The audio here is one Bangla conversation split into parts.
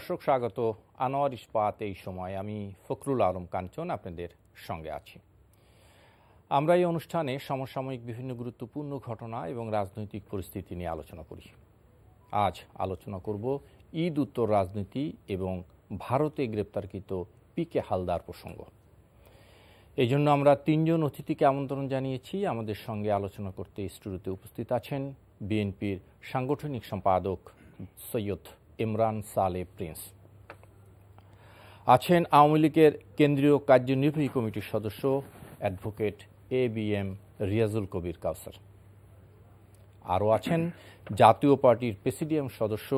দর্শক স্বাগত আনোয়ার ইস্পাত এই সময় আমি ফখরুল আলম কাঞ্চন আপনাদের সঙ্গে আছি আমরা এই অনুষ্ঠানে সমসাময়িক বিভিন্ন গুরুত্বপূর্ণ ঘটনা এবং রাজনৈতিক পরিস্থিতি নিয়ে আলোচনা করি আজ আলোচনা করব ঈদ উত্তর রাজনীতি এবং ভারতে গ্রেপ্তারকৃত পি কে হালদার প্রসঙ্গ এই জন্য আমরা তিনজন অতিথিকে আমন্ত্রণ জানিয়েছি আমাদের সঙ্গে আলোচনা করতে স্টুডিওতে উপস্থিত আছেন বিএনপির সাংগঠনিক সম্পাদক সৈয়দ ইমরান সালে প্রিন্স আছেন আওয়ামী লীগের কেন্দ্রীয় কার্যনির্বাহী কমিটির সদস্য advocate A B M Riazul Kabir Kawsar আরও আছেন জাতীয় পার্টির প্রেসিডিয়াম সদস্য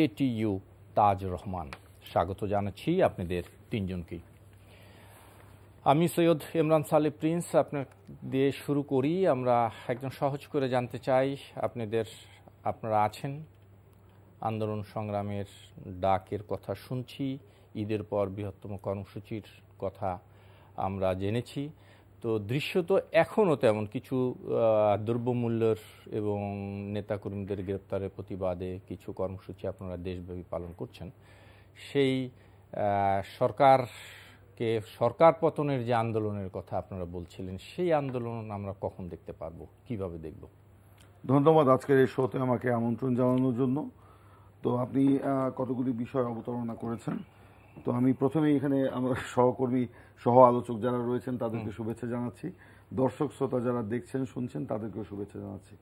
এ টি ইউ তাজ রহমান স্বাগত জানাচ্ছি আপনাদের তিনজনকেই আমি সৈয়দ ইমরান সালে প্রিন্স আপনার দিয়ে শুরু করি আমরা একদম সহজ করে জানতে চাই আপনাদের আপনারা আছেন আন্দোলন সংগ্রামের ডাকের কথা শুনছি ঈদের পর বৃহত্তম কর্মসূচির কথা আমরা জেনেছি তো দৃশ্য তো এখনও তেমন কিছু দ্রব্যমূল্যের এবং নেতাকর্মীদের গ্রেপ্তারের প্রতিবাদে কিছু কর্মসূচি আপনারা দেশব্যাপী পালন করছেন সেই সরকারকে সরকার পতনের যে আন্দোলনের কথা আপনারা বলছিলেন সেই আন্দোলন আমরা কখন দেখতে পারবো কিভাবে দেখব ধন্যবাদ আজকের এই শোতে আমাকে আমন্ত্রণ জানানোর জন্য তো আপনি কতগুলি বিষয় অবতারণা করেছেন তো আমি প্রথমে এখানে আমরা সহকর্মী সহ আলোচক যারা রয়েছেন তাদেরকে শুভেচ্ছা জানাচ্ছি দর্শক শ্রোতা যারা দেখছেন শুনছেন তাদেরকেও শুভেচ্ছা জানাচ্ছি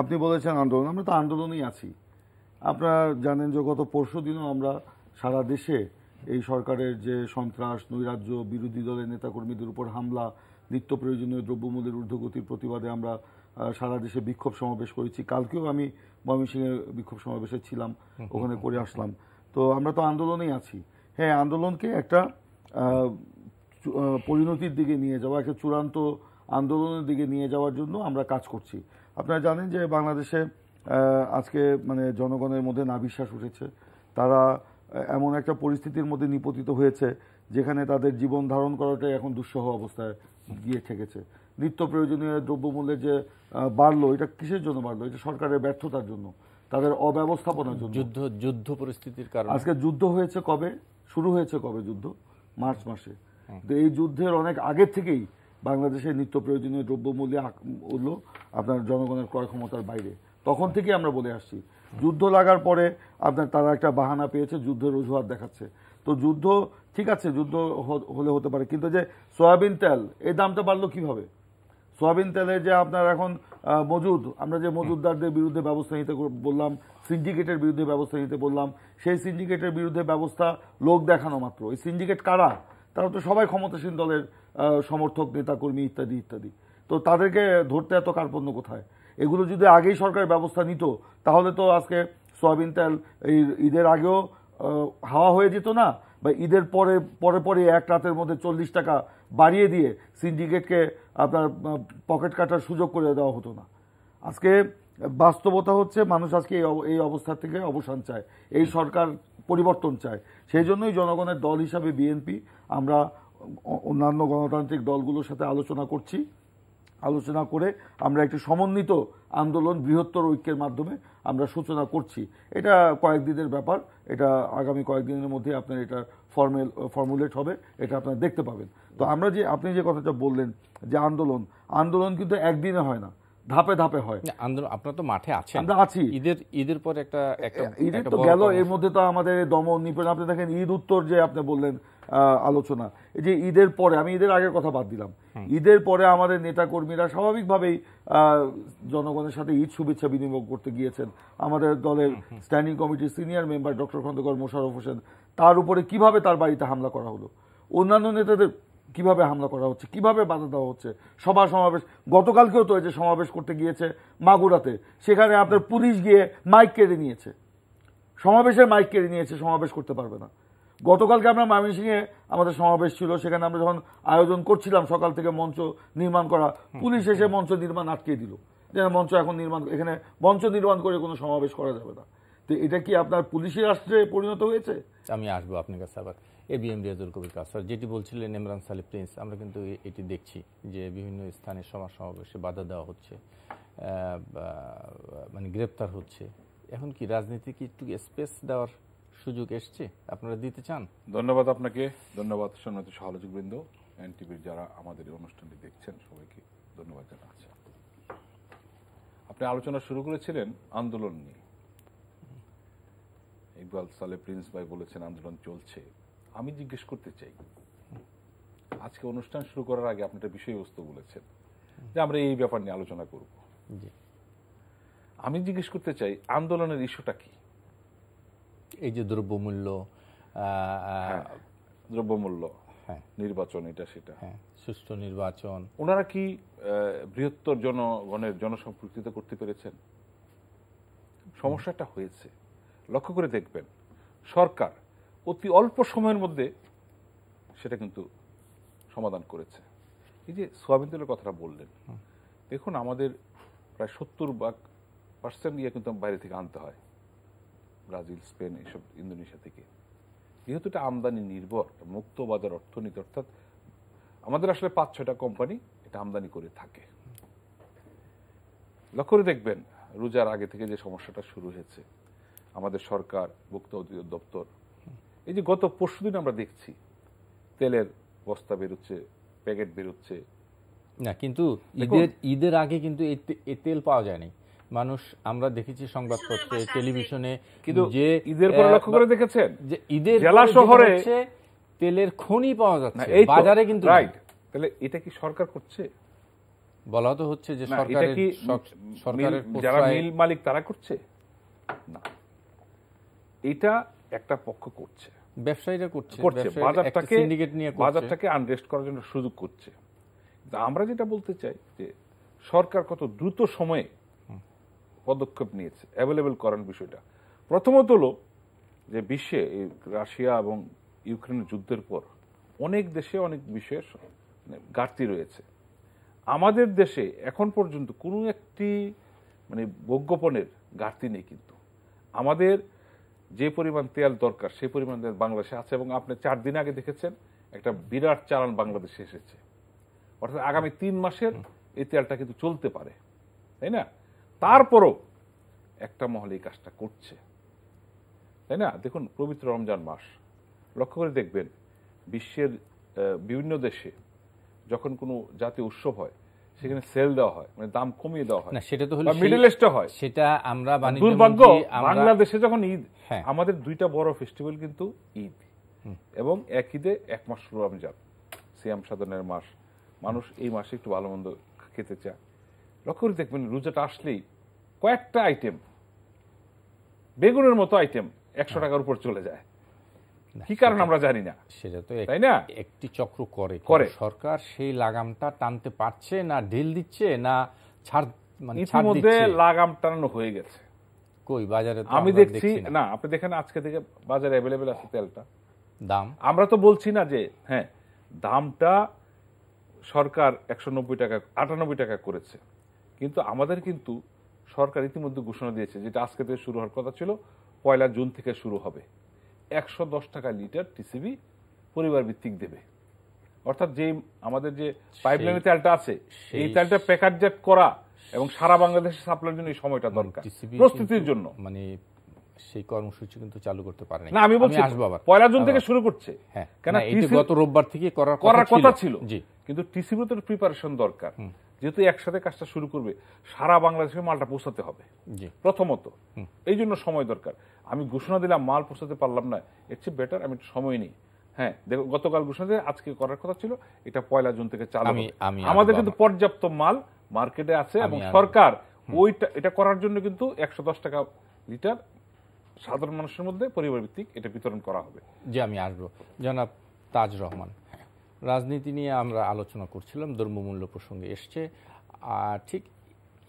আপনি বলেছেন আন্দোলন আমরা তো আন্দোলনেই আছি আপনারা জানেন যে গত পরশু দিনও আমরা সারা দেশে এই সরকারের যে সন্ত্রাস নৈরাজ্য বিরোধী দলের নেতাকর্মীদের উপর হামলা নিত্য প্রয়োজনীয় দ্রব্যমূল্যের ঊর্ধ্বগতির প্রতিবাদে আমরা সারা দেশে বিক্ষোভ সমাবেশ করেছি কালকেও আমি ময়মনসিংহে বিক্ষোভ সমাবেশে ছিলাম ওখানে করে আসলাম তো আমরা তো আন্দোলনেই আছি হ্যাঁ আন্দোলনকে একটা পরিণতির দিকে নিয়ে যাওয়া একটা চূড়ান্ত আন্দোলনের দিকে নিয়ে যাওয়ার জন্য আমরা কাজ করছি আপনারা জানেন যে বাংলাদেশে আজকে মানে জনগণের মধ্যে বিশ্বাস উঠেছে তারা এমন একটা পরিস্থিতির মধ্যে নিপতিত হয়েছে যেখানে তাদের জীবন ধারণ করাটাই এখন দুঃসহ অবস্থায় গিয়ে ঠেকেছে নিত্য প্রয়োজনীয় দ্রব্যমূল্যের যে বাড়লো এটা কিসের জন্য বাড়লো এটা সরকারের ব্যর্থতার জন্য তাদের অব্যবস্থাপনার জন্য যুদ্ধ যুদ্ধ পরিস্থিতির কারণে আজকে যুদ্ধ হয়েছে কবে শুরু হয়েছে কবে যুদ্ধ মার্চ মাসে তো এই যুদ্ধের অনেক আগের থেকেই বাংলাদেশে নিত্য প্রয়োজনীয় দ্রব্যমূল্যে উঠল আপনার জনগণের ক্রয় ক্ষমতার বাইরে তখন থেকে আমরা বলে আসছি যুদ্ধ লাগার পরে আপনার তারা একটা বাহানা পেয়েছে যুদ্ধের অজুহাত দেখাচ্ছে তো যুদ্ধ ঠিক আছে যুদ্ধ হলে হতে পারে কিন্তু যে সয়াবিন তেল এই দামটা বাড়লো কিভাবে সোয়াবিন তেলে যে আপনার এখন মজুদ আমরা যে মজুদদারদের বিরুদ্ধে ব্যবস্থা নিতে বললাম সিন্ডিকেটের বিরুদ্ধে ব্যবস্থা নিতে বললাম সেই সিন্ডিকেটের বিরুদ্ধে ব্যবস্থা লোক দেখানো মাত্র ওই সিন্ডিকেট কারা তারা তো সবাই ক্ষমতাসীন দলের সমর্থক নেতাকর্মী ইত্যাদি ইত্যাদি তো তাদেরকে ধরতে এত কার্পণ্য কোথায় এগুলো যদি আগেই সরকার ব্যবস্থা নিত তাহলে তো আজকে সোয়াবিন তেল এই ঈদের আগেও হাওয়া হয়ে যেত না বা ঈদের পরে পরে পরে এক রাতের মধ্যে চল্লিশ টাকা বাড়িয়ে দিয়ে সিন্ডিকেটকে আপনার পকেট কাটার সুযোগ করে দেওয়া হতো না আজকে বাস্তবতা হচ্ছে মানুষ আজকে এই অবস্থা থেকে অবসান চায় এই সরকার পরিবর্তন চায় সেই জন্যই জনগণের দল হিসাবে বিএনপি আমরা অন্যান্য গণতান্ত্রিক দলগুলোর সাথে আলোচনা করছি আলোচনা করে আমরা একটি সমন্বিত আন্দোলন বৃহত্তর ঐক্যের মাধ্যমে আমরা সূচনা করছি এটা কয়েকদিনের ব্যাপার এটা আগামী কয়েকদিনের মধ্যে আপনার এটা ফর্মেল ফর্মুলেট uh, হবে এটা আপনারা দেখতে পাবেন তো আমরা যে আপনি যে কথাটা বললেন যে আন্দোলন আন্দোলন কিন্তু একদিনে হয় না ধাপে ধাপে হয় আন্দোলন আপনারা তো মাঠে আছেন আমরা আছি ঈদের ঈদের পর একটা ঈদের তো গেল এর মধ্যে তো আমাদের দমন নিপন আপনি দেখেন ঈদ উত্তর যে আপনি বললেন আলোচনা যে ঈদের পরে আমি ঈদের আগের কথা বাদ দিলাম ঈদের পরে আমাদের নেতাকর্মীরা স্বাভাবিকভাবেই জনগণের সাথে ঈদ শুভেচ্ছা বিনিময় করতে গিয়েছেন আমাদের দলের স্ট্যান্ডিং কমিটির senior member doctor Khandakar Mosharraf Hossain তার উপরে কিভাবে তার বাড়িতে হামলা করা হলো অন্যান্য নেতাদের কিভাবে হামলা করা হচ্ছে কিভাবে বাধা দেওয়া হচ্ছে সভা সমাবেশ গতকালকেও তো এই যে সমাবেশ করতে গিয়েছে মাগুরাতে সেখানে আপনার পুলিশ গিয়ে মাইক কেড়ে নিয়েছে সমাবেশের মাইক কেড়ে নিয়েছে সমাবেশ করতে পারবে না গতকালকে আমরা ময়মনসিংহে আমাদের সমাবেশ ছিল সেখানে আমরা যখন আয়োজন করছিলাম সকাল থেকে মঞ্চ নির্মাণ করা পুলিশ এসে মঞ্চ নির্মাণ আটকে দিল যে মঞ্চ এখন নির্মাণ এখানে মঞ্চ নির্মাণ করে কোনো সমাবেশ করা যাবে না তো এটা কি আপনার পুলিশি রাষ্ট্রে পরিণত হয়েছে আমি আসবো আপনার কাছে আবার এবিএম রিয়াজুল কবির কাজ যেটি বলছিলেন ইমরান সালি প্রিন্স আমরা কিন্তু এটি দেখছি যে বিভিন্ন স্থানে সমাজ সমাবেশে বাধা দেওয়া হচ্ছে মানে গ্রেপ্তার হচ্ছে এখন কি রাজনীতি কি একটু স্পেস দেওয়ার সুযোগ এসছে আপনারা দিতে চান ধন্যবাদ আপনাকে ধন্যবাদ সম্মানিত সহযোগবৃন্দ টিভির যারা আমাদের এই অনুষ্ঠানটি দেখছেন সবাইকে ধন্যবাদ জানাচ্ছি আপনি আলোচনা শুরু করেছিলেন আন্দোলন নিয়ে ইকবাল সালে প্রিন্স ভাই বলেছেন আন্দোলন চলছে আমি জিজ্ঞেস করতে চাই আজকে অনুষ্ঠান শুরু করার আগে আপনি একটা বিষয়বস্তু বলেছেন যে আমরা এই ব্যাপার নিয়ে আলোচনা করব আমি জিজ্ঞেস করতে চাই আন্দোলনের ইস্যুটা কি এই যে দ্রব্যমূল্য হ্যাঁ, দ্রব্যমূল্য হ্যাঁ। নির্বাচন এটা সেটা হ্যাঁ, সুষ্ঠু নির্বাচন ওনারা কি বৃহত্তর জনগণের জনসম্পৃক্তিতে করতে পেরেছেন সমস্যাটা হয়েছে লক্ষ্য করে দেখবেন সরকার অতি অল্প সময়ের মধ্যে সেটা কিন্তু সমাধান করেছে এই যে সোয়াবিন তেলের কথাটা বললেন দেখুন আমাদের প্রায় সত্তর ভাগ পার্সেন্ট ইয়ে কিন্তু বাইরে থেকে আনতে হয় ব্রাজিল স্পেন এসব ইন্দোনেশিয়া থেকে যেহেতু এটা আমদানি নির্ভর মুক্ত বাজার অর্থনীতি অর্থাৎ আমাদের আসলে পাঁচ ছটা কোম্পানি এটা আমদানি করে থাকে লক্ষ্য করে দেখবেন রোজার আগে থেকে যে সমস্যাটা শুরু হয়েছে আমাদের সরকার ভোক্তা অধিকার দপ্তর এই যে গত পরশু দিন আমরা দেখছি তেলের বস্তা বেরোচ্ছে প্যাকেট বেরোচ্ছে না কিন্তু ঈদের ঈদের আগে কিন্তু এই তেল পাওয়া যায়নি মানুষ আমরা দেখেছি সংবাদপত্রে টেলিভিশনে কিন্তু যে ঈদের পর লক্ষ্য করে দেখেছেন যে ঈদের জেলা শহরে তেলের খনি পাওয়া যাচ্ছে বাজারে কিন্তু রাইট তাহলে এটা কি সরকার করছে বলা তো হচ্ছে যে সরকারের সরকারের যারা মিল মালিক তারা করছে না এটা একটা পক্ষ করছে ব্যবসায়ীরা করছে করছে বাজারটাকে সিন্ডিকেট নিয়ে বাজারটাকে আনরেস্ট করার জন্য সুযোগ করছে আমরা যেটা বলতে চাই যে সরকার কত দ্রুত সময়ে পদক্ষেপ নিয়েছে অ্যাভেলেবেল করার বিষয়টা প্রথমত হলো যে বিশ্বে রাশিয়া এবং ইউক্রেনের যুদ্ধের পর অনেক দেশে অনেক বিষয়ের মানে ঘাটতি রয়েছে আমাদের দেশে এখন পর্যন্ত কোনো একটি মানে বিজ্ঞাপনের ঘাটতি নেই কিন্তু আমাদের যে পরিমাণ তেল দরকার সেই পরিমাণ তেল বাংলাদেশে আছে এবং আপনি চার দিন আগে দেখেছেন একটা বিরাট চালান বাংলাদেশে এসেছে অর্থাৎ আগামী তিন মাসের এই তেলটা কিন্তু চলতে পারে তাই না তারপরও একটা মহল এই কাজটা করছে তাই না দেখুন পবিত্র রমজান মাস লক্ষ্য করে দেখবেন বিশ্বের বিভিন্ন দেশে যখন কোনো জাতীয় উৎসব হয় সেখানে সেল দেওয়া হয় মানে দাম কমিয়ে দেওয়া হয় না সেটা তো হলো মিডল ইস্টে হয় সেটা আমরা দুর্ভাগ্য বাংলাদেশে যখন ঈদ হ্যাঁ। আমাদের দুইটা বড় ফেস্টিভ্যাল কিন্তু ঈদ এবং এক ঈদে এক মাস শুরু রমজান সিয়াম সাধনের মাস মানুষ এই মাসে একটু ভালো মন্দ খেতে চায় লক্ষ্য করে দেখবেন রোজাটা আসলেই কয়েকটা আইটেম বেগুনের মতো আইটেম একশো হ্যাঁ। টাকার উপর চলে যায় কি কারণ আমরা জানি না সেটা তো তাই না একটি চক্র করে করে সরকার সেই লাগামটা টানতে পারছে না ঢিল দিচ্ছে না ছাড় মানে ইতিমধ্যে লাগাম টানানো হয়ে গেছে কই বাজারে আমি দেখছি না আপনি দেখেন আজকে থেকে বাজারে অ্যাভেলেবেল আছে তেলটা দাম আমরা তো বলছি না যে হ্যাঁ দামটা সরকার একশো নব্বই টাকা আটানব্বই টাকা করেছে কিন্তু আমাদের কিন্তু সরকার ইতিমধ্যে ঘোষণা দিয়েছে যেটা আজকে থেকে শুরু হওয়ার কথা ছিল পয়লা জুন থেকে শুরু হবে একশো দশ টাকা লিটার টিসিবি পরিবার ভিত্তিক দেবে অর্থাৎ যে আমাদের যে পাইপলাইনের তেলটা আছে এই তেলটা প্যাকেটজাত করা এবং সারা বাংলাদেশে সাপ্লাইয়ের জন্য এই সময়টা মানে দরকার প্রস্তুতির জন্য মানে সেই কর্মসূচি কিন্তু চালু করতে পারেনি না আমি বলছি আসবো আবার পয়লা জুন থেকে শুরু করছে হ্যাঁ কেন গত রোববার থেকে করার কথা ছিল জি কিন্তু টিসিবি তো প্রিপারেশন দরকার যেহেতু একসাথে কাজটা শুরু করবে সারা বাংলাদেশে মালটা পৌঁছাতে হবে প্রথমত এই জন্য সময় দরকার আমি ঘোষণা দিলাম মাল পৌঁছাতে পারলাম না এর চেয়ে বেটার আমি একটু সময় নিই হ্যাঁ দেখো গতকাল ঘোষণা দিয়ে আজকে করার কথা ছিল এটা পয়লা জুন থেকে চালু আমাদের কিন্তু পর্যাপ্ত মাল মার্কেটে আছে এবং সরকার ওইটা এটা করার জন্য কিন্তু একশো দশ টাকা লিটার সাধারণ মানুষের মধ্যে পরিবার ভিত্তিক এটা বিতরণ করা হবে যে আমি আসবো জনাব তাজ রহমান রাজনীতি নিয়ে আমরা আলোচনা করছিলাম ধর্মমূল্য প্রসঙ্গে এসছে আর ঠিক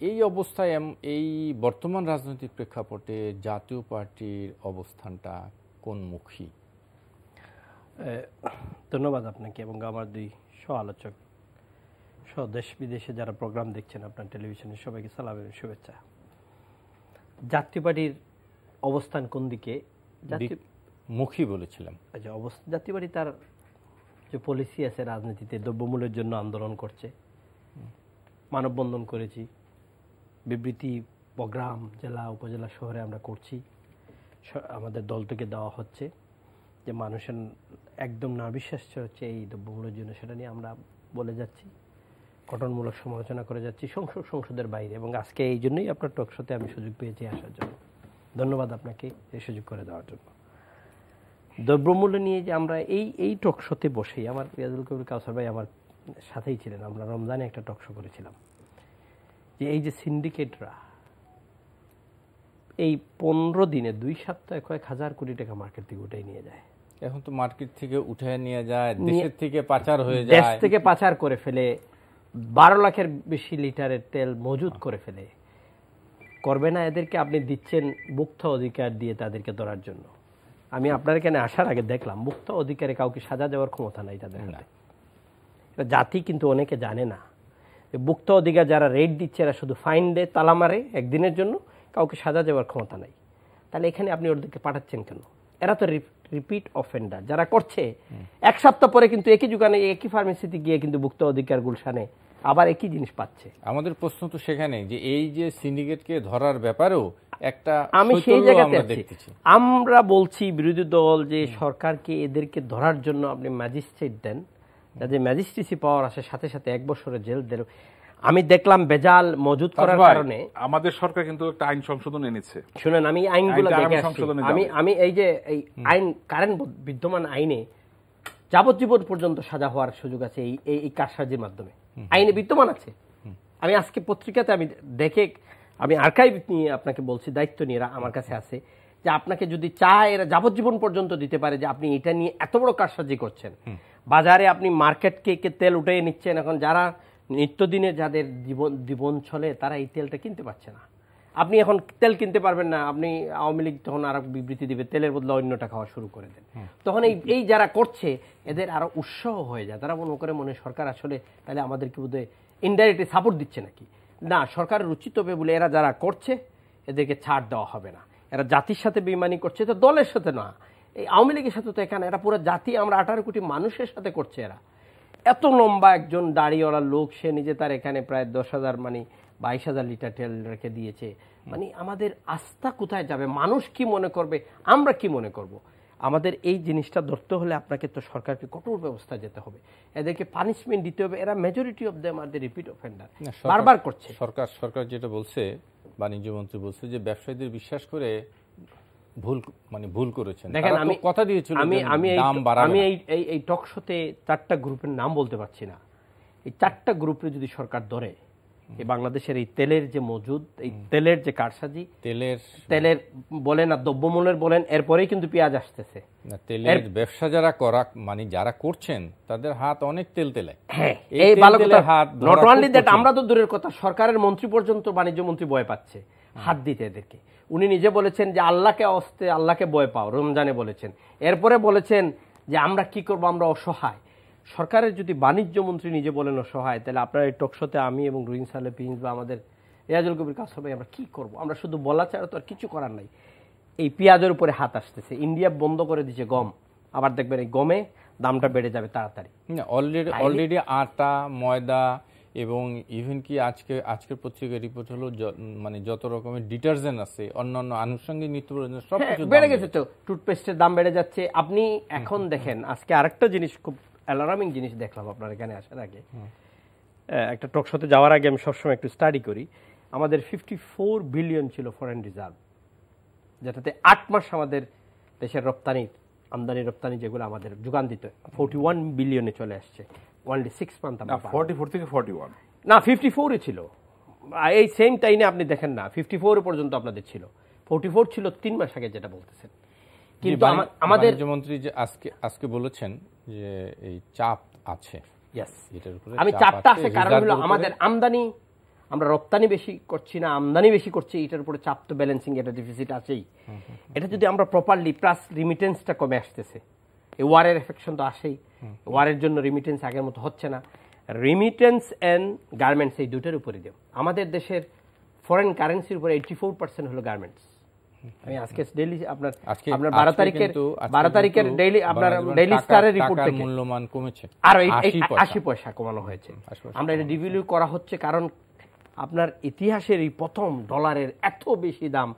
এই অবস্থায় এই বর্তমান রাজনৈতিক প্রেক্ষাপটে জাতীয় পার্টির অবস্থানটা কোন মুখী ধন্যবাদ আপনাকে এবং আমার দুই স্ব আলোচক স্বদেশ বিদেশে যারা প্রোগ্রাম দেখছেন আপনার টেলিভিশনে সবাইকে সালাম এবং শুভেচ্ছা জাতীয় পার্টির অবস্থান কোন দিকে মুখী বলেছিলাম আচ্ছা অবস্থা জাতীয় পার্টি তার যে পলিসি আছে রাজনীতিতে দ্রব্যমূল্যের জন্য আন্দোলন করছে মানববন্ধন করেছি বিবৃতি প্রোগ্রাম জেলা উপজেলা শহরে আমরা করছি আমাদের থেকে দেওয়া হচ্ছে যে মানুষের একদম না বিশ্বাস হচ্ছে এই দ্রব্যমূল্যের জন্য সেটা নিয়ে আমরা বলে যাচ্ছি গঠনমূলক সমালোচনা করে যাচ্ছি সংসদ সংসদের বাইরে এবং আজকে এই জন্যই আপনার টকশোতে আমি সুযোগ পেয়েছি আসার জন্য ধন্যবাদ আপনাকে এই সুযোগ করে দেওয়ার জন্য দ্রব্যমূল্য নিয়ে যে আমরা এই এই টকশোতে বসেই আমার রিয়াজুল কবির কাউসার ভাই আমার সাথেই ছিলেন আমরা রমজানে একটা টকশো করেছিলাম যে এই যে সিন্ডিকেটরা এই পনেরো দিনে দুই সপ্তাহে কয়েক হাজার কোটি টাকা মার্কেট থেকে উঠাই নিয়ে যায় এখন তো মার্কেট থেকে উঠে নিয়ে যায় দেশের থেকে পাচার হয়ে যায় দেশ থেকে পাচার করে ফেলে বারো লাখের বেশি লিটারের তেল মজুদ হ্যাঁ। করে ফেলে করবে না এদেরকে আপনি দিচ্ছেন মুক্ত অধিকার দিয়ে তাদেরকে ধরার জন্য আমি আপনার এখানে আসার আগে দেখলাম মুক্ত অধিকারে কাউকে সাজা দেওয়ার ক্ষমতা নাই তাদের এটা জাতি কিন্তু অনেকে জানে না মুক্ত অধিকার যারা রেড দিচ্ছে এরা শুধু ফাইন দেয় তালা মারে একদিনের জন্য কাউকে সাজা দেওয়ার ক্ষমতা নাই তাহলে এখানে আপনি ওদেরকে পাঠাচ্ছেন কেন এরা তো রিপিট অফেন্ডার যারা করছে এক সপ্তাহ পরে কিন্তু একই দোকানে একই ফার্মেসিতে গিয়ে কিন্তু ভুক্ত অধিকার গুলশানে আবার একই জিনিস পাচ্ছে আমাদের প্রশ্ন তো সেখানে যে এই যে সিন্ডিকেটকে ধরার ব্যাপারেও একটা আমি সেই জায়গাতে আছি আমরা বলছি বিরোধী দল যে সরকারকে এদেরকে ধরার জন্য আপনি ম্যাজিস্ট্রেট দেন যাদের ম্যাজিস্ট্রেসি পাওয়ার আসে সাথে সাথে এক বছরের জেল দেন আমি দেখলাম বেজাল মজুদ করার কারণে আমাদের সরকার কিন্তু একটা আইন সংশোধন এনেছে শুনেন আমি আইনগুলো দেখে আমি আমি এই যে এই আইন কারেন্ট বিদ্যমান আইনে যাবজ্জীবন পর্যন্ত সাজা হওয়ার সুযোগ আছে এই এই কারসাজির মাধ্যমে আইনে বিদ্যমান আছে আমি আজকে পত্রিকাতে আমি দেখে আমি আর্কাইভ নিয়ে আপনাকে বলছি দায়িত্ব নিয়ে আমার কাছে আছে যে আপনাকে যদি চায় এরা যাবজ্জীবন পর্যন্ত দিতে পারে যে আপনি এটা নিয়ে এত বড় কারসাজি করছেন বাজারে আপনি মার্কেটকে কে তেল উঠে নিচ্ছেন এখন যারা নিত্যদিনে যাদের জীবন জীবন চলে তারা এই তেলটা কিনতে পারছে না আপনি এখন তেল কিনতে পারবেন না আপনি আওয়ামী লীগ তখন আরো বিবৃতি দিবে তেলের বদলে অন্যটা খাওয়া শুরু করে দেন তখন এই এই যারা করছে এদের আরও উৎসাহ হয়ে যায় তারা মনে করে মনে সরকার আসলে তাহলে আমাদেরকে বোধহয় ইনডাইরেক্টলি সাপোর্ট দিচ্ছে নাকি না সরকারের উচিত হবে বলে এরা যারা করছে এদেরকে ছাড় দেওয়া হবে না এরা জাতির সাথে বেইমানি করছে তো দলের সাথে না এই আওয়ামী লীগের সাথে তো এখানে এরা পুরো জাতি আমরা আঠারো কোটি মানুষের সাথে করছে এরা এত লম্বা একজন দাড়িওয়ালা লোক সে নিজে তার এখানে প্রায় দশ হাজার মানে বাইশ হাজার লিটার তেল রেখে দিয়েছে মানে আমাদের আস্থা কোথায় যাবে মানুষ কি মনে করবে আমরা কি মনে করব। আমাদের এই জিনিসটা ধরতে হলে আপনাকে তো সরকারকে কঠোর ব্যবস্থা যেতে হবে এদেরকে পানিশমেন্ট দিতে হবে এরা majority of them are the repeat offender বারবার করছে সরকার সরকার যেটা বলছে বাণিজ্য মন্ত্রী বলছে যে ব্যবসায়ীদের বিশ্বাস করে ভুল মানে ভুল করেছেন দেখেন আমি কথা দিয়েছিল আমি আমি আমি এই এই টক শোতে চারটা গ্রুপের নাম বলতে পারছি না এই চারটা গ্রুপে যদি সরকার ধরে এই বাংলাদেশের এই তেলের যে মজুদ এই তেলের যে কারসাজি তেলের তেলের বলেন আর দ্রব্যমূল্যের বলেন এরপরেই কিন্তু পেঁয়াজ আসতেছে তেলের ব্যবসা যারা করা মানে যারা করছেন তাদের হাত অনেক তেল তেলে হ্যাঁ, এই ভালো কথা হাত নট অনলি দ্যাট আমরা তো দূরের কথা সরকারের মন্ত্রী পর্যন্ত বাণিজ্য মন্ত্রী ভয় পাচ্ছে হাত দিতে এদেরকে উনি নিজে বলেছেন যে আল্লাহকে অস্তে আল্লাহকে ভয় পাও রমজানে বলেছেন এরপরে বলেছেন যে আমরা কি করবো আমরা অসহায় সরকারের যদি বাণিজ্য মন্ত্রী নিজে বলেন সহায় তাহলে আপনার এই টকশোতে আমি এবং রুইন সালে প্রিন্স বা আমাদের রেয়াজুল কবির কাসর ভাই আমরা কী করব আমরা শুধু বলা ছাড়া তো আর কিছু করার নাই এই পেঁয়াজের উপরে হাত আসতেছে ইন্ডিয়া বন্ধ করে দিচ্ছে গম আবার দেখবেন এই গমে দামটা বেড়ে যাবে তাড়াতাড়ি অলরেডি অলরেডি আটা ময়দা এবং ইভেন কি আজকে আজকের পত্রিকার রিপোর্ট হলো মানে যত রকমের ডিটারজেন্ট আছে অন্যান্য আনুষঙ্গিক নিত্য সব হ্যাঁ, বেড়ে গেছে তো টুথপেস্টের দাম বেড়ে যাচ্ছে আপনি হ্যাঁ, এখন হ্যাঁ। দেখেন আজকে আরেকটা জিনিস খুব অ্যালারামিং জিনিস দেখলাম আপনার এখানে আসার আগে একটা টক শোতে যাওয়ার আগে আমি সবসময় একটু স্টাডি করি আমাদের ফিফটি ফোর বিলিয়ন ছিল ফরেন রিজার্ভ যেটাতে আট মাস আমাদের দেশের রপ্তানির আমদানি রপ্তানি যেগুলো আমাদের যোগান দিত ফোর্টি ওয়ান বিলিয়নে চলে আসছে only six month forty four থেকে ফোর্টি ওয়ান না ফিফটি ফোরে ছিল এই সেম টাইমে আপনি দেখেন না ফিফটি ফোর পর্যন্ত আপনাদের ছিল ফোর্টি ফোর ছিল তিন মাস আগে যেটা বলতেছেন কিন্তু আমাদের মন্ত্রী যে আজকে আজকে বলেছেন যে এই চাপ আছে আমি চাপটা আছে কারণ হলো আমাদের আমদানি আমরা রপ্তানি বেশি করছি না আমদানি বেশি করছি এটার উপরে চাপ তো ব্যালেন্সিং এটা ডিফিসিট আছেই এটা যদি আমরা প্রপারলি প্লাস রিমিটেন্সটা কমে আসতেছে এই ওয়ারের এফেকশন তো আসেই ওয়ারের জন্য রিমিটেন্স আগের মতো হচ্ছে না রিমিটেন্স অ্যান্ড গার্মেন্টস এই দুটোর উপরে দেব আমাদের দেশের ফরেন কারেন্সির উপরে এইটি ফোর পার্সেন্ট হলো গার্মেন্টস আমি আজকে ডেইলি আপনার আপনার 12 তারিখের 12 তারিখের ডেইলি আপনার ডেইলি স্টারের রিপোর্ট থেকে মূল্যমান কমেছে আর 80 পয়সা কমানো হয়েছে আমরা এটা রিভিউ করা হচ্ছে কারণ আপনার ইতিহাসের এই প্রথম ডলারের এত বেশি দাম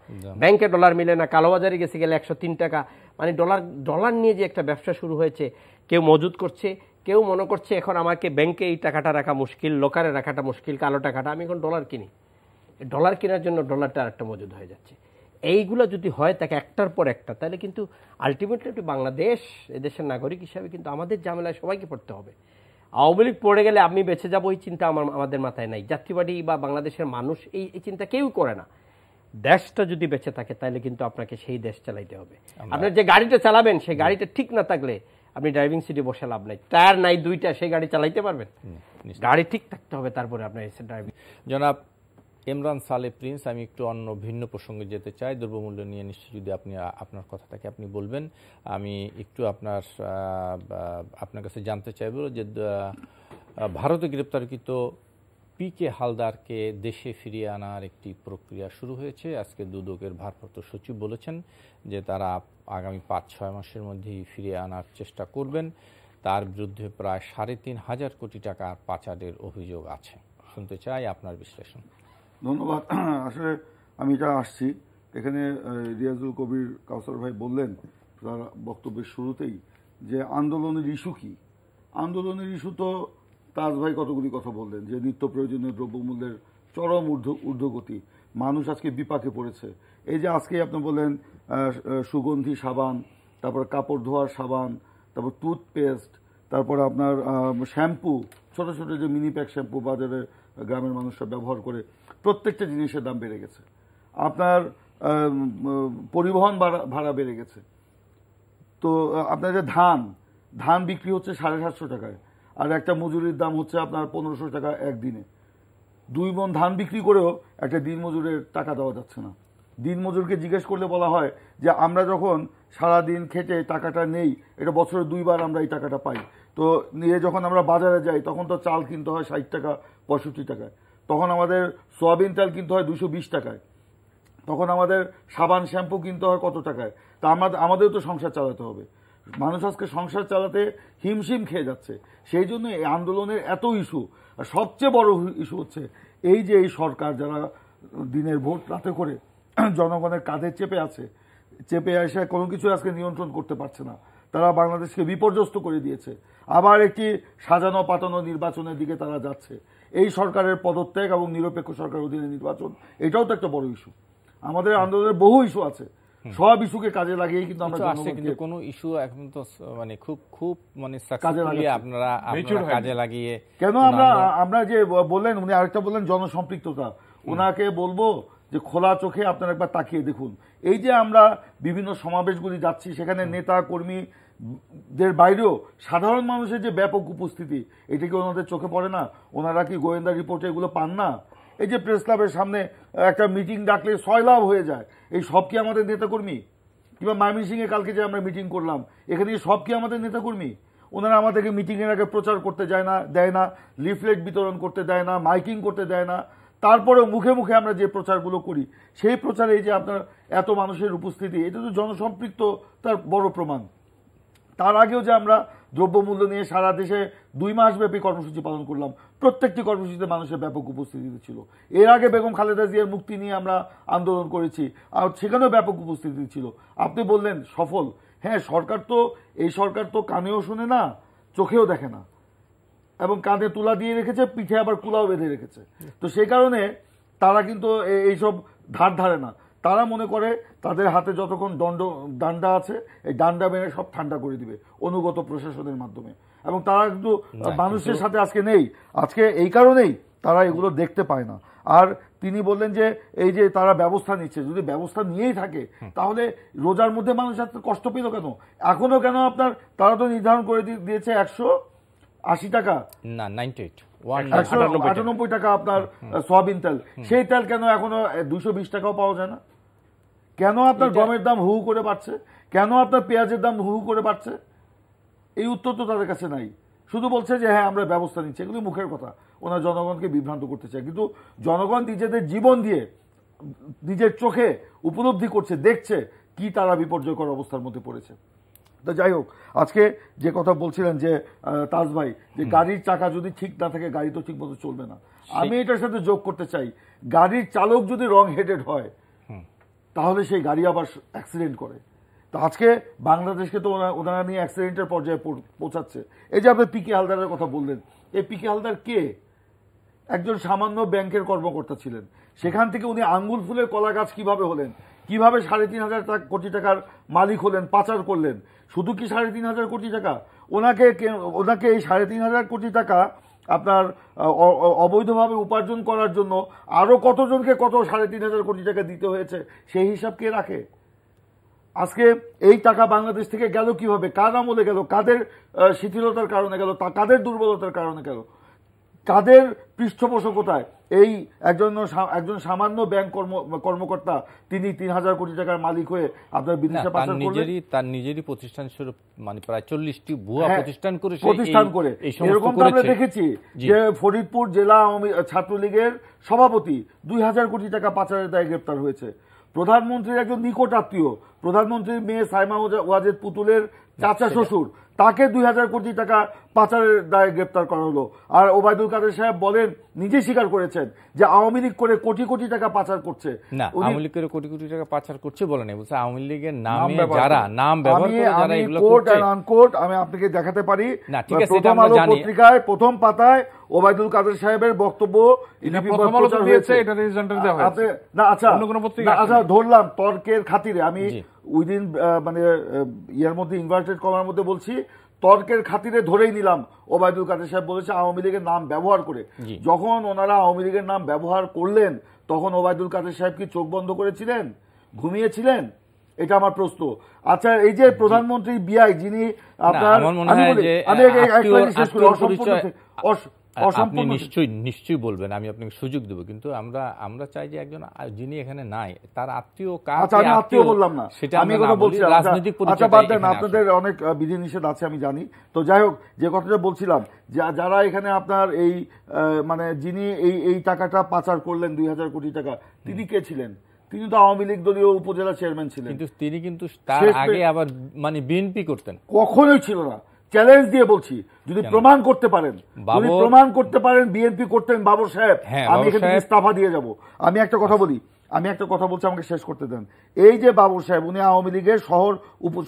ব্যাংকে ডলার মিলে না কালোবাজারে গেছে গেলে একশো তিন টাকা মানে ডলার ডলার নিয়ে যে একটা ব্যবসা শুরু হয়েছে কেউ মজুদ করছে কেউ মনে করছে এখন আমাকে ব্যাংকে এই টাকাটা রাখা মুশকিল লোকারে রাখাটা মুশকিল কালো টাকাটা আমি এখন ডলার কিনি ডলার কেনার জন্য ডলারটা আরেকটা মজুদ হয়ে যাচ্ছে এইগুলো যদি হয় তাকে একটার পর একটা তাহলে কিন্তু আলটিমেটলি একটু বাংলাদেশ এদেশের নাগরিক হিসাবে কিন্তু আমাদের ঝামেলায় সবাইকে পড়তে হবে আওয়ামী লীগ পড়ে গেলে আমি বেঁচে যাবো এই চিন্তা আমার আমাদের মাথায় নাই যাত্রীবাড়ি বা বাংলাদেশের মানুষ এই এই চিন্তা কেউ করে না দেশটা যদি বেঁচে থাকে তাহলে কিন্তু আপনাকে সেই দেশ চালাইতে হবে আপনার যে গাড়িটা চালাবেন সেই গাড়িটা ঠিক না থাকলে আপনি ড্রাইভিং সিটে বসে লাভ নাই টায়ার নাই দুইটা সেই গাড়ি চালাইতে পারবেন গাড়ি ঠিক থাকতে হবে তারপরে আপনার ড্রাইভিং জনাব এমরান সালে প্রিন্স আমি একটু অন্য ভিন্ন প্রসঙ্গে যেতে চাই দ্রব্যমূল্য নিয়ে নিশ্চয়ই যদি আপনি আপনার কথাটাকে আপনি বলবেন আমি একটু আপনার আপনার কাছে জানতে চাইব যে ভারতে গ্রেপ্তারকৃত পি কে হালদারকে দেশে ফিরিয়ে আনার একটি প্রক্রিয়া শুরু হয়েছে আজকে দুদকের ভারপ্রাপ্ত সচিব বলেছেন যে তারা আগামী পাঁচ ছয় মাসের মধ্যেই ফিরিয়ে আনার চেষ্টা করবেন তার বিরুদ্ধে প্রায় সাড়ে তিন হাজার কোটি টাকা পাচারের অভিযোগ আছে শুনতে চাই আপনার বিশ্লেষণ ধন্যবাদ আসলে আমি যা আসছি এখানে রিয়াজুল কবির কাউসার ভাই বললেন তার বক্তব্যের শুরুতেই যে আন্দোলনের ইস্যু কি আন্দোলনের ইস্যু তো তাজ ভাই কতগুলি কথা বললেন যে নিত্য প্রয়োজনীয় দ্রব্যমূল্যের চরম ঊর্ধ্ব ঊর্ধ্বগতি মানুষ আজকে বিপাকে পড়েছে এই যে আজকে আপনি বললেন সুগন্ধি সাবান তারপর কাপড় ধোয়ার সাবান তারপর টুথপেস্ট তারপর আপনার শ্যাম্পু ছোট ছোট যে মিনি প্যাক শ্যাম্পু বাজারে গ্রামের মানুষরা ব্যবহার করে প্রত্যেকটা জিনিসের দাম বেড়ে গেছে আপনার পরিবহন ভাড়া বেড়ে গেছে তো আপনার যে ধান ধান বিক্রি হচ্ছে সাড়ে সাতশো টাকায় আর একটা মজুরির দাম হচ্ছে আপনার পনেরোশো টাকা একদিনে দুই মন ধান বিক্রি করেও একটা দিন মজুরের টাকা দেওয়া যাচ্ছে না দিন মজুরকে জিজ্ঞেস করলে বলা হয় যে আমরা যখন সারা দিন খেটে টাকাটা নেই এটা বছরে দুইবার আমরা এই টাকাটা পাই তো নিয়ে যখন আমরা বাজারে যাই তখন তো চাল কিনতে হয় ষাট টাকা পঁয়ষট্টি টাকায় তখন আমাদের সয়াবিন চাল কিনতে হয় দুশো বিশ টাকায় তখন আমাদের সাবান শ্যাম্পু কিনতে হয় কত টাকায় তা আমাদের আমাদেরও তো সংসার চালাতে হবে মানুষ আজকে সংসার চালাতে হিমশিম খেয়ে যাচ্ছে সেই জন্য এই আন্দোলনের এত ইস্যু আর সবচেয়ে বড় ইস্যু হচ্ছে এই যে এই সরকার যারা দিনের ভোট রাতে করে জনগণের কাঁধে চেপে আছে চেপে আসে কোনো কিছু আজকে নিয়ন্ত্রণ করতে পারছে না তারা বাংলাদেশকে বিপর্যস্ত করে দিয়েছে আবার একটি সাজানো পাতানো নির্বাচনের দিকে তারা যাচ্ছে এই সরকারের পদত্যাগ এবং নিরপেক্ষ সরকার অধীনে নির্বাচন এটাও তো একটা বড় ইস্যু আমাদের আন্দোলনের বহু ইস্যু আছে সব ইস্যুকে কাজে লাগিয়ে কিন্তু আমরা আচ্ছা, আচ্ছা, কিন্তু কোনো ইস্যু এখন তো মানে খুব খুব মানে কাজে লাগিয়ে আপনারা কাজে লাগিয়ে কেন আমরা আমরা যে বললেন উনি আরেকটা বললেন জনসম্পৃক্ততা ওনাকে বলবো যে খোলা চোখে আপনারা একবার তাকিয়ে দেখুন এই যে আমরা বিভিন্ন সমাবেশগুলি যাচ্ছি সেখানে নেতা কর্মী দের বাইরেও সাধারণ মানুষের যে ব্যাপক উপস্থিতি এটা কি ওনাদের চোখে পড়ে না ওনারা কি গোয়েন্দা রিপোর্টে এগুলো পান না এই যে প্রেস ক্লাবের সামনে একটা মিটিং ডাকলে লাভ হয়ে যায় এই সব কি আমাদের নেতাকর্মী কিংবা ময়মনসিংহে কালকে যে আমরা মিটিং করলাম এখানে সব কি আমাদের নেতাকর্মী ওনারা আমাদেরকে মিটিংয়ের আগে প্রচার করতে যায় না দেয় না লিফলেট বিতরণ করতে দেয় না মাইকিং করতে দেয় না তারপরে মুখে মুখে আমরা যে প্রচারগুলো করি সেই প্রচারে এই যে আপনার এত মানুষের উপস্থিতি এটা তো জনসম্পৃক্ত তার বড় প্রমাণ তার আগেও যে আমরা দ্রব্যমূল্য নিয়ে সারা দেশে দুই মাসব্যাপী কর্মসূচি পালন করলাম প্রত্যেকটি কর্মসূচিতে মানুষের ব্যাপক উপস্থিতি ছিল এর আগে বেগম খালেদা জিয়ার মুক্তি নিয়ে আমরা আন্দোলন করেছি আর সেখানেও ব্যাপক উপস্থিতি ছিল আপনি বললেন সফল হ্যাঁ সরকার তো এই সরকার তো কানেও শুনে না চোখেও দেখে না এবং কাঁধে তুলা দিয়ে রেখেছে পিঠে আবার কুলাও বেঁধে রেখেছে তো সেই কারণে তারা কিন্তু এইসব ধার ধারে না তারা মনে করে তাদের হাতে যতক্ষণ দণ্ড ডান্ডা আছে এই ডান্ডা মেরে সব ঠান্ডা করে দিবে অনুগত প্রশাসনের মাধ্যমে এবং তারা কিন্তু মানুষের সাথে আজকে নেই আজকে এই কারণেই তারা এগুলো দেখতে পায় না আর তিনি বললেন যে এই যে তারা ব্যবস্থা নিচ্ছে যদি ব্যবস্থা নিয়েই থাকে তাহলে রোজার মধ্যে মানুষ এত কষ্ট পেল কেন এখনো কেন আপনার তারা তো নির্ধারণ করে দিয়েছে একশো আশি টাকা না নাইনটি এইট আটানব্বই টাকা আপনার সয়াবিন তেল সেই তেল কেন এখনো দুশো বিশ টাকাও পাওয়া যায় না কেন আপনার গমের দাম হু করে বাড়ছে কেন আপনার পেঁয়াজের দাম হু করে বাড়ছে এই উত্তর তো তাদের কাছে নাই শুধু বলছে যে হ্যাঁ আমরা ব্যবস্থা নিচ্ছি এগুলি মুখের কথা ওনার জনগণকে বিভ্রান্ত করতে চায় কিন্তু জনগণ নিজেদের জীবন দিয়ে নিজের চোখে উপলব্ধি করছে দেখছে কি তারা বিপর্যয়কর অবস্থার মধ্যে পড়েছে তো যাই হোক আজকে যে কথা বলছিলেন যে তাজ ভাই যে গাড়ির চাকা যদি ঠিক না থাকে গাড়ি তো ঠিক মতো চলবে না আমি এটার সাথে যোগ করতে চাই গাড়ির চালক যদি রং হেডেড হয় তাহলে সেই গাড়ি আবার অ্যাক্সিডেন্ট করে তো আজকে বাংলাদেশকে তো ওনার ওনারা নিয়ে অ্যাক্সিডেন্টের পর্যায়ে পৌঁছাচ্ছে এই যে আপনি পিকে হালদারের কথা বললেন এই পিকে হালদার কে একজন সামান্য ব্যাংকের কর্মকর্তা ছিলেন সেখান থেকে উনি আঙ্গুল ফুলের কলা গাছ কীভাবে হলেন কিভাবে সাড়ে তিন হাজার কোটি টাকার মালিক হলেন পাচার করলেন শুধু কি সাড়ে তিন হাজার কোটি টাকা ওনাকে ওনাকে এই সাড়ে তিন হাজার কোটি টাকা আপনার অবৈধভাবে উপার্জন করার জন্য আরও কতজনকে কত সাড়ে তিন হাজার কোটি টাকা দিতে হয়েছে সেই হিসাব কে রাখে আজকে এই টাকা বাংলাদেশ থেকে গেল কিভাবে কার আমলে গেল কাদের শিথিলতার কারণে গেল কাদের দুর্বলতার কারণে গেল কাদের পৃষ্ঠপোষকতায় এই একজন একজন সামান্য ব্যাংক কর্মকর্তা তিনি তিন হাজার কোটি টাকার মালিক হয়ে আপনার বিদেশে পাচার নিজেরই তার নিজেরই প্রতিষ্ঠান স্বরূপ মানে প্রায় চল্লিশটি ভুয়া হ্যাঁ, প্রতিষ্ঠান করে প্রতিষ্ঠান করে এরকম আমরা দেখেছি যে ফরিদপুর জেলা আওয়ামী ছাত্রলীগের সভাপতি দুই হাজার কোটি টাকা পাচারের দায়ে গ্রেপ্তার হয়েছে প্রধানমন্ত্রীর একজন নিকট আত্মীয় প্রধানমন্ত্রীর মেয়ে সাইমা ওয়াজেদ পুতুলের চাচা শ্বশুর তাকে দুই হাজার কোটি টাকা পাচারের দায়ে গ্রেপ্তার করা হলো আর ওবায়দুল কাদের সাহেব বলেন নিজে স্বীকার করেছেন যে আওয়ামী লীগ করে কোটি কোটি টাকা পাচার করছে না আওয়ামী লীগ করে কোটি কোটি টাকা পাচার করছে বলে নাই বলছে আওয়ামী লীগের নাম যারা নাম ব্যবহার করে যারা এগুলো আমি আপনাকে দেখাতে পারি না ঠিক আছে প্রথম আলো পত্রিকায় প্রথম পাতায় ওবায়দুল কাদের সাহেবের বক্তব্য না আচ্ছা আচ্ছা ধরলাম তর্কের খাতিরে আমি উইদিন মানে ইয়ার মধ্যে ইনভার্টেড কমার মধ্যে বলছি তর্কের খাতিরে ধরেই নিলাম ওবায়দুল কাদের সাহেব বলেছে আওয়ামী লীগের নাম ব্যবহার করে যখন ওনারা আওয়ামী লীগের নাম ব্যবহার করলেন তখন ওবায়দুল কাদের সাহেব কি চোখ বন্ধ করেছিলেন ঘুমিয়েছিলেন এটা আমার প্রশ্ন আচ্ছা এই যে প্রধানমন্ত্রী বিআই যিনি আপনার আমি শেষ করি আপনি নিশ্চয়ই নিশ্চয়ই বলবেন আমি আপনাকে সুযোগ দেবো কিন্তু আমরা আমরা চাই যে একজন যিনি এখানে নাই তার আত্মীয় কাজ আচ্ছা, আমি আত্মীয় বললাম না সেটা আমি কথা বলছি আচ্ছা, রাজনৈতিক আচ্ছা বাদ দেন আপনাদের অনেক বিধিনিষেধ আছে আমি জানি তো যাই হোক যে কথাটা বলছিলাম যারা এখানে আপনার এই মানে যিনি এই এই টাকাটা পাচার করলেন দুই হাজার কোটি টাকা তিনি কে ছিলেন তিনি তো আওয়ামী লীগ দলীয় উপজেলা চেয়ারম্যান ছিলেন কিন্তু তিনি কিন্তু তার আগে আবার মানে বিএনপি করতেন কখনোই ছিল না চ্যালেঞ্জ দিয়ে বলছি যদি প্রমাণ করতে পারেন যদি প্রমাণ করতে পারেন বিএনপি করতেন বাবর সাহেব হ্যাঁ, আমি এখানে ইস্তফা দিয়ে যাব আমি একটা কথা বলি আমি একটা কথা বলছি আমাকে শেষ করতে দেন এই যে বাবর সাহেব উনি আওয়ামী লীগের শহর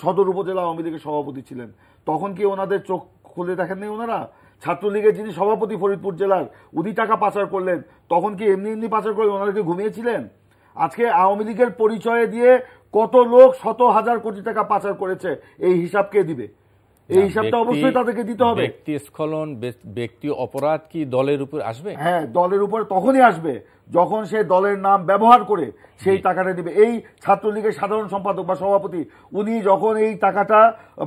সদর উপজেলা আওয়ামী লীগের সভাপতি ছিলেন তখন কি ওনাদের চোখ খুলে দেখেননি ওনারা ছাত্রলীগের যিনি সভাপতি ফরিদপুর জেলার উনি টাকা পাচার করলেন তখন কি এমনি এমনি পাচার করলেন ওনাদেরকে ঘুমিয়েছিলেন আজকে আওয়ামী লীগের পরিচয়ে দিয়ে কত লোক শত হাজার কোটি টাকা পাচার করেছে এই হিসাবকে দিবে এই হিসাবটা অবশ্যই তাদেরকে দিতে হবে ব্যক্তি স্খলন ব্যক্তি অপরাধ কি দলের উপর আসবে হ্যাঁ দলের উপর তখনই আসবে যখন সে দলের নাম ব্যবহার করে সেই টাকাটা দিবে এই ছাত্রলীগের সাধারণ সম্পাদক বা সভাপতি উনি যখন এই টাকাটা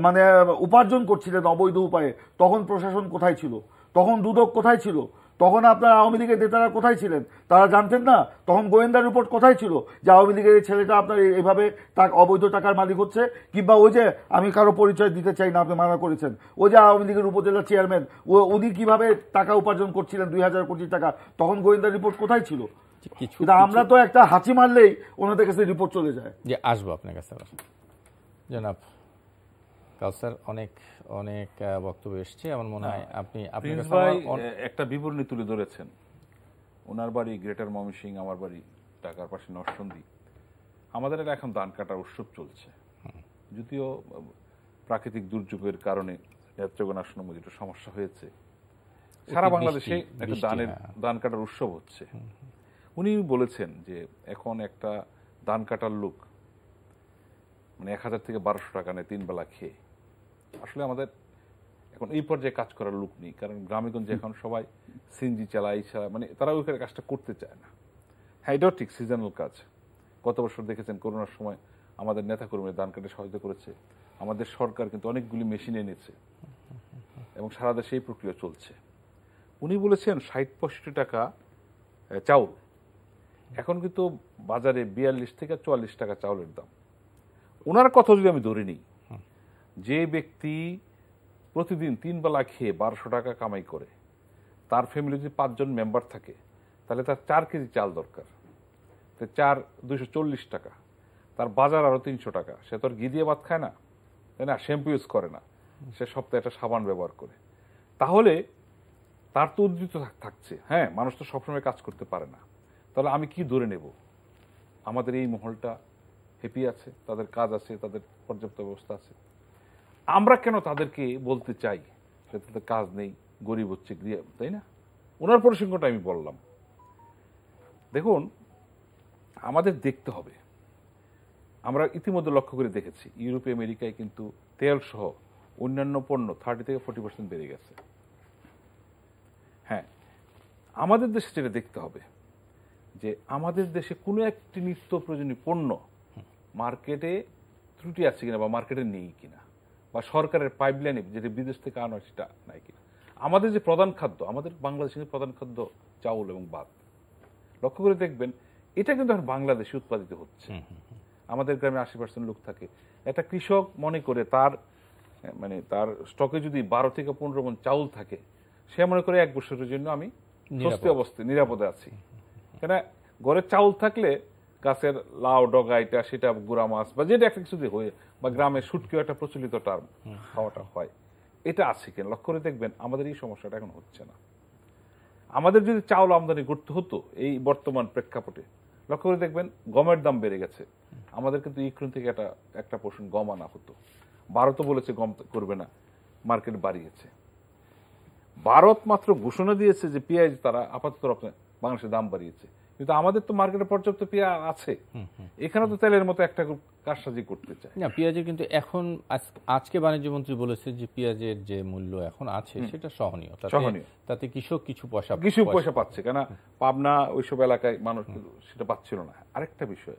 মানে উপার্জন করছিলেন অবৈধ উপায়ে তখন প্রশাসন কোথায় ছিল তখন দুদক কোথায় ছিল তখন আপনার আওয়ামী লীগের নেতারা কোথায় ছিলেন তারা জানতেন না তখন গোয়েন্দা রিপোর্ট কোথায় ছিল যে আওয়ামী লীগের এই ছেলেটা আপনার এইভাবে তা অবৈধ টাকার মালিক হচ্ছে কিংবা ওই যে আমি কারো পরিচয় দিতে চাই না আপনি মানা করেছেন ওই যে আওয়ামী লীগের উপজেলা চেয়ারম্যান ও উনি কীভাবে টাকা উপার্জন করছিলেন দুই হাজার কোটি টাকা তখন গোয়েন্দা রিপোর্ট কোথায় ছিল আমরা তো একটা হাঁচি মারলেই ওনাদের কাছে রিপোর্ট চলে যায় যে আসবো আপনার কাছে জনাব কাউসার অনেক অনেক বক্তব্য এসছে আমার মনে হয় আপনি আপনি একটা বিবরণী তুলে ধরেছেন ওনার বাড়ি গ্রেটার ময়মনসিং আমার বাড়ি টাকার পাশে নরসন্দি আমাদের এলাকা এখন ধান কাটার উৎসব চলছে যদিও প্রাকৃতিক দুর্যোগের কারণে নেত্রকোনা আসন একটু সমস্যা হয়েছে সারা বাংলাদেশে একটা দানের হ্যাঁ। ধান কাটার উৎসব হচ্ছে উনি বলেছেন যে এখন একটা ধান কাটার লোক মানে এক হাজার থেকে বারোশো টাকা নেয় তিন বেলা খেয়ে আসলে আমাদের এখন এই পর্যায়ে কাজ করার লোক নেই কারণ গ্রামেগঞ্জে এখন সবাই সিনজি চালায় এই ছাড়া মানে তারা ওইখানে কাজটা করতে চায় না হ্যাঁ এটাও ঠিক সিজনাল কাজ গত বছর দেখেছেন করোনার সময় আমাদের কর্মীরা দান কাটে সহায়তা করেছে আমাদের সরকার কিন্তু অনেকগুলি মেশিন এনেছে এবং সারা দেশে এই প্রক্রিয়া চলছে উনি বলেছেন ষাট পঁয়ষট্টি টাকা চাউল এখন কিন্তু বাজারে বিয়াল্লিশ থেকে চুয়াল্লিশ টাকা চাউলের দাম ওনার কথা যদি আমি ধরে নিই যে ব্যক্তি প্রতিদিন তিন বেলা খেয়ে বারোশো টাকা কামাই করে তার ফ্যামিলি যদি পাঁচজন মেম্বার থাকে তাহলে তার চার কেজি চাল দরকার তো চার দুশো চল্লিশ টাকা তার বাজার আরও তিনশো টাকা সে তো আর ঘি দিয়ে ভাত খায় না তাই না শ্যাম্পু ইউজ করে না সে সপ্তাহে একটা সাবান ব্যবহার করে তাহলে তার তো উদ্বৃত থাকছে হ্যাঁ মানুষ তো সবসময় কাজ করতে পারে না তাহলে আমি কি ধরে নেব আমাদের এই মহলটা হ্যাপি আছে তাদের কাজ আছে তাদের পর্যাপ্ত ব্যবস্থা আছে আমরা কেন তাদেরকে বলতে চাই তাদের কাজ নেই গরিব হচ্ছে গৃহ তাই না ওনার প্রসঙ্গটা আমি বললাম দেখুন আমাদের দেখতে হবে আমরা ইতিমধ্যে লক্ষ্য করে দেখেছি ইউরোপে আমেরিকায় কিন্তু তেল সহ অন্যান্য পণ্য থার্টি থেকে ফোর্টি পার্সেন্ট বেড়ে গেছে হ্যাঁ আমাদের দেশে যেটা দেখতে হবে যে আমাদের দেশে কোনো একটি নিত্য প্রয়োজনীয় পণ্য মার্কেটে ত্রুটি আছে কিনা বা মার্কেটে নেই কিনা বা সরকারের পাইপলাইনে যেটা বিদেশ থেকে আনো সেটা নাই কিনা আমাদের যে প্রধান খাদ্য আমাদের বাংলাদেশের প্রধান খাদ্য চাউল এবং ভাত লক্ষ্য করে দেখবেন এটা কিন্তু এখন বাংলাদেশে উৎপাদিত হচ্ছে আমাদের গ্রামে আশি পার্সেন্ট লোক থাকে একটা কৃষক মনে করে তার মানে তার স্টকে যদি বারো থেকে পনেরো মন চাউল থাকে সে মনে করে এক বছরের জন্য আমি স্বস্তি অবস্থায় নিরাপদে আছি কেন গড়ে চাউল থাকলে গাছের লাউ ডগা এটা সেটা গুড়া মাছ বা যেটা একটা কিছুতে হয়ে বা গ্রামে সুটকেও একটা প্রচলিত টার্ম খাওয়াটা হয় এটা আছে কেন লক্ষ্য করে দেখবেন আমাদের এই সমস্যাটা এখন হচ্ছে না আমাদের যদি চাউল আমদানি করতে হতো এই বর্তমান প্রেক্ষাপটে লক্ষ্য করে দেখবেন গমের দাম বেড়ে গেছে আমাদের কিন্তু ইউক্রেন থেকে একটা একটা পোষণ গম আনা হতো ভারতও বলেছে গম করবে না মার্কেট বাড়িয়েছে ভারত মাত্র ঘোষণা দিয়েছে যে পেঁয়াজ তারা আপাতত রপ্তানি বাংলাদেশে দাম বাড়িয়েছে কিন্তু আমাদের তো মার্কেটে পর্যাপ্ত পেঁয়াজ আছে এখানে তো তেলের মতো একটা কারসাজি করতে চায় না পেঁয়াজের কিন্তু এখন আজকে বাণিজ্য মন্ত্রী বলেছে যে পেঁয়াজের যে মূল্য এখন আছে সেটা সহনীয় তাতে কৃষক কিছু পয়সা কিছু পয়সা পাচ্ছে কেন পাবনা ওইসব এলাকায় মানুষ সেটা পাচ্ছিল না আরেকটা বিষয়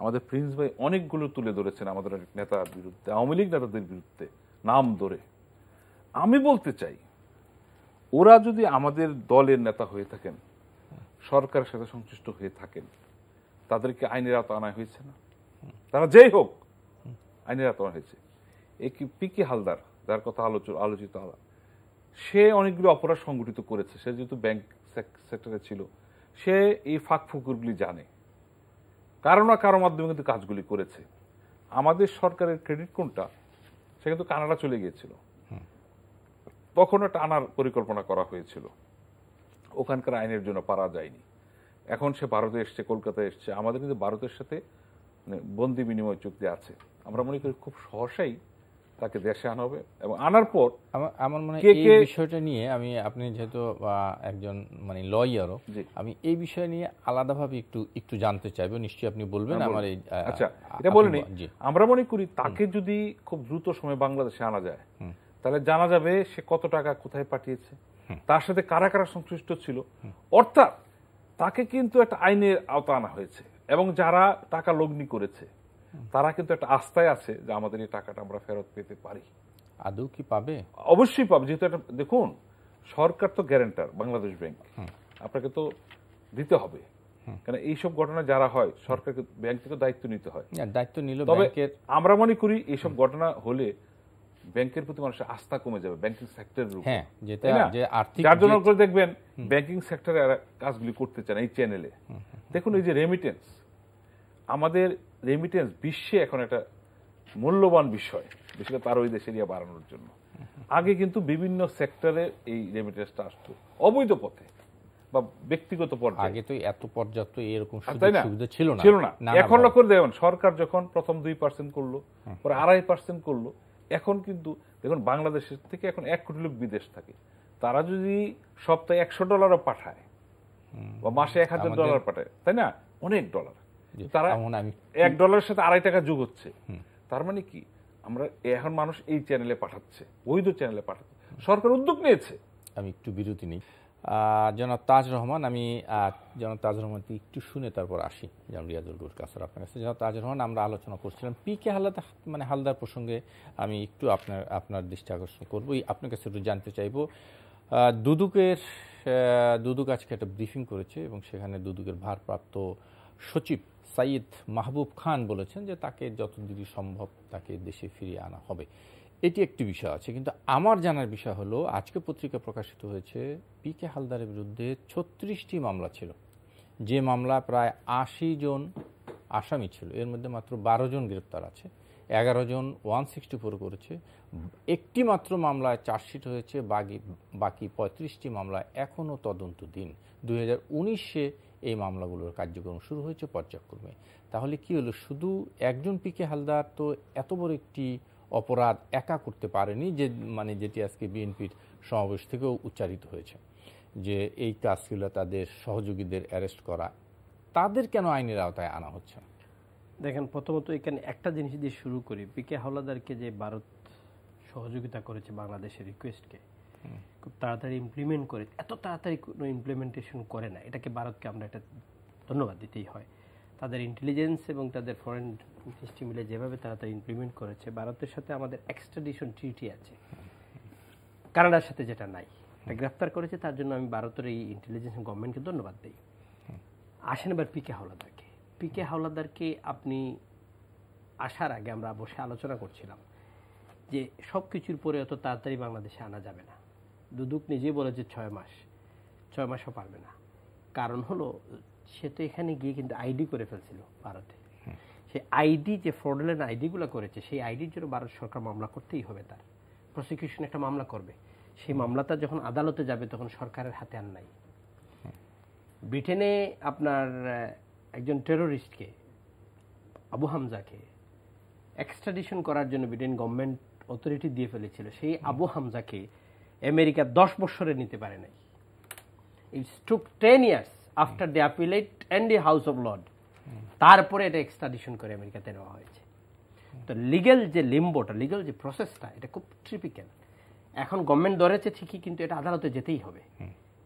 আমাদের প্রিন্স ভাই অনেকগুলো তুলে ধরেছেন আমাদের নেতার বিরুদ্ধে আওয়ামী লীগ নেতাদের বিরুদ্ধে নাম ধরে আমি বলতে চাই ওরা যদি আমাদের দলের নেতা হয়ে থাকেন সরকারের সাথে সংশ্লিষ্ট হয়ে থাকেন তাদেরকে আইনের আওতা আনা হয়েছে না তারা যেই হোক আইনের আওতা আনা হয়েছে এই পিকে হালদার যার কথা আলোচ আলোচিত সে অনেকগুলো অপরাধ সংগঠিত করেছে সে যেহেতু ব্যাংক সেক্টরে ছিল সে এই ফাঁক ফুকুরগুলি জানে কারো না কারো মাধ্যমে কিন্তু কাজগুলি করেছে আমাদের সরকারের ক্রেডিট কোনটা সে কিন্তু কানাডা চলে গিয়েছিল তখন একটা আনার পরিকল্পনা করা হয়েছিল ওখানকার আইনের জন্য পারা যায়নি এখন সে ভারতে এসছে কলকাতায় এসছে আমাদের কিন্তু ভারতের সাথে মানে, বন্দি বিনিময় চুক্তি আছে আমরা মনে করি খুব সহসাই তাকে দেশে আনা হবে এবং আনার পর আমার মনে হয় এই বিষয়টা নিয়ে আমি আপনি যেহেতু একজন মানে লয়ারও আমি এই বিষয় নিয়ে আলাদাভাবে একটু একটু জানতে চাইব নিশ্চয়ই আপনি বলবেন হ্যাঁ, আমার এই আচ্ছা এটা বলেনি আমরা মনে করি তাকে যদি খুব দ্রুত সময়ে বাংলাদেশে আনা যায় তাহলে জানা যাবে সে কত টাকা কোথায় পাঠিয়েছে তার সাথে কারা কারা সংশ্লিষ্ট ছিল অর্থাৎ তাকে কিন্তু একটা আইনের আওতা আনা হয়েছে এবং যারা টাকা লগ্নি করেছে তারা কিন্তু একটা আস্থায় আছে যে আমাদের এই টাকাটা আমরা ফেরত পেতে পারি আদৌ কি পাবে অবশ্যই পাবে যেহেতু একটা দেখুন সরকার তো গ্যারেন্টার বাংলাদেশ ব্যাংক আপনাকে তো দিতে হবে কারণ এইসব ঘটনা যারা হয় সরকারকে ব্যাংক থেকে দায়িত্ব নিতে হয় দায়িত্ব নিল তবে আমরা মনে করি এইসব ঘটনা হলে ব্যাংকের প্রতি মানুষের আস্থা কমে যাবে ব্যাংকিং সেক্টরের উপর হ্যাঁ যেটা যে আর্থিক যার জন্য করে দেখবেন ব্যাংকিং সেক্টরে কাজগুলি করতে চান এই চ্যানেলে দেখুন এই যে রেমিটেন্স আমাদের রেমিটেন্স বিশ্বে এখন একটা মূল্যবান বিষয় বিশেষ করে তার ওই দেশের ইয়া বাড়ানোর জন্য আগে কিন্তু বিভিন্ন সেক্টরে এই রেমিটেন্সটা আসতো অবৈধ পথে বা ব্যক্তিগত পর্যায়ে আগে তো এত পর্যাপ্ত এরকম সুবিধা ছিল না ছিল না এখন লক্ষ্য দেখুন সরকার যখন প্রথম দুই পার্সেন্ট করলো পরে আড়াই পার্সেন্ট করলো এখন কিন্তু দেখুন বাংলাদেশের থেকে এখন এক কোটি লোক বিদেশ থাকে তারা যদি সপ্তাহে একশো ডলারও পাঠায় বা মাসে এক হাজার ডলার পাঠায় তাই না অনেক ডলার তারা এক ডলারের সাথে আড়াই টাকা যোগ হচ্ছে তার মানে কি আমরা এখন মানুষ এই চ্যানেলে পাঠাচ্ছে বৈধ চ্যানেলে পাঠাচ্ছে সরকার উদ্যোগ নিয়েছে আমি একটু বিরতি নিই জনাব তাজ রহমান আমি জনাব তাজ রহমানকে একটু শুনে তারপর আসি যেমন রিয়াজুল গুর কাছে আপনার কাছে জনাব তাজ রহমান আমরা আলোচনা করছিলাম পি কে হালদা মানে হালদার প্রসঙ্গে আমি একটু আপনার আপনার দৃষ্টি আকর্ষণ করবো আপনার কাছে একটু জানতে চাইবো দুদুকের দুদুক আজকে একটা ব্রিফিং করেছে এবং সেখানে দুদুকের ভারপ্রাপ্ত সচিব সাইদ মাহবুব খান বলেছেন যে তাকে যত দ্রুত সম্ভব তাকে দেশে ফিরিয়ে আনা হবে এটি একটি বিষয় আছে কিন্তু আমার জানার বিষয় হলো আজকে পত্রিকা প্রকাশিত হয়েছে পি কে হালদারের বিরুদ্ধে ছত্রিশটি মামলা ছিল যে মামলা প্রায় আশি জন আসামি ছিল এর মধ্যে মাত্র বারো জন গ্রেপ্তার আছে এগারো জন ওয়ান সিক্সটি ফোর করেছে একটি মাত্র মামলায় চার্জশিট হয়েছে বাকি বাকি পঁয়ত্রিশটি মামলা এখনও তদন্ত দিন দুই হাজার উনিশে এই মামলাগুলোর কার্যক্রম শুরু হয়েছে পর্যায়ক্রমে তাহলে কি হলো শুধু একজন পিকে হালদার তো এত বড় একটি অপরাধ একা করতে পারেনি যে মানে যেটি আজকে বিএনপির সমাবেশ থেকেও উচ্চারিত হয়েছে যে এই কাজগুলো তাদের সহযোগীদের অ্যারেস্ট করা তাদের কেন আইনের আওতায় আনা হচ্ছে দেখেন প্রথমত এখানে একটা জিনিস দিয়ে শুরু করি কে হাওলাদারকে যে ভারত সহযোগিতা করেছে বাংলাদেশের রিকোয়েস্টকে খুব তাড়াতাড়ি ইমপ্লিমেন্ট করে এত তাড়াতাড়ি কোনো ইমপ্লিমেন্টেশন করে না এটাকে ভারতকে আমরা একটা ধন্যবাদ দিতেই হয় তাদের ইন্টেলিজেন্স এবং তাদের ফরেন মিনিস্ট্রি মিলে যেভাবে তারা তারা ইমপ্লিমেন্ট করেছে ভারতের সাথে আমাদের এক্সট্রাডিশন ট্রিটি আছে কানাডার সাথে যেটা নাই গ্রেফতার করেছে তার জন্য আমি ভারতের এই ইন্টেলিজেন্স গভর্নমেন্টকে ধন্যবাদ দিই আসেন এবার পিকে হাওলাদারকে পিকে হাওলাদারকে আপনি আসার আগে আমরা বসে আলোচনা করছিলাম যে সব কিছুর পরে অত তাড়াতাড়ি বাংলাদেশে আনা যাবে না দুদুক নিজেই বলেছে ছয় মাস ছয় মাসও পারবে না কারণ হলো সে তো এখানে গিয়ে কিন্তু আইডি করে ফেলছিল ভারতে সেই আইডি যে ফ্রডলেন আইডিগুলো করেছে সেই আইডির জন্য ভারত সরকার মামলা করতেই হবে তার প্রসিকিউশন একটা মামলা করবে সেই মামলাটা যখন আদালতে যাবে তখন সরকারের হাতে আর নাই ব্রিটেনে আপনার একজন টেরোরিস্টকে আবু হামজাকে এক্সট্রাডিশন করার জন্য ব্রিটেন গভর্নমেন্ট অথরিটি দিয়ে ফেলেছিল সেই আবু হামজাকে আমেরিকা দশ বছরে নিতে পারে নাই it's took ten years after the appellate and the House of Lord তারপরে এটা এক্সট্রাডিশন করে আমেরিকাতে নেওয়া হয়েছে তো লিগেল যে লিম্বোটা লিগেল যে প্রসেসটা এটা খুব ট্রিপিক্যাল এখন গভর্নমেন্ট ধরেছে ঠিকই কিন্তু এটা আদালতে যেতেই হবে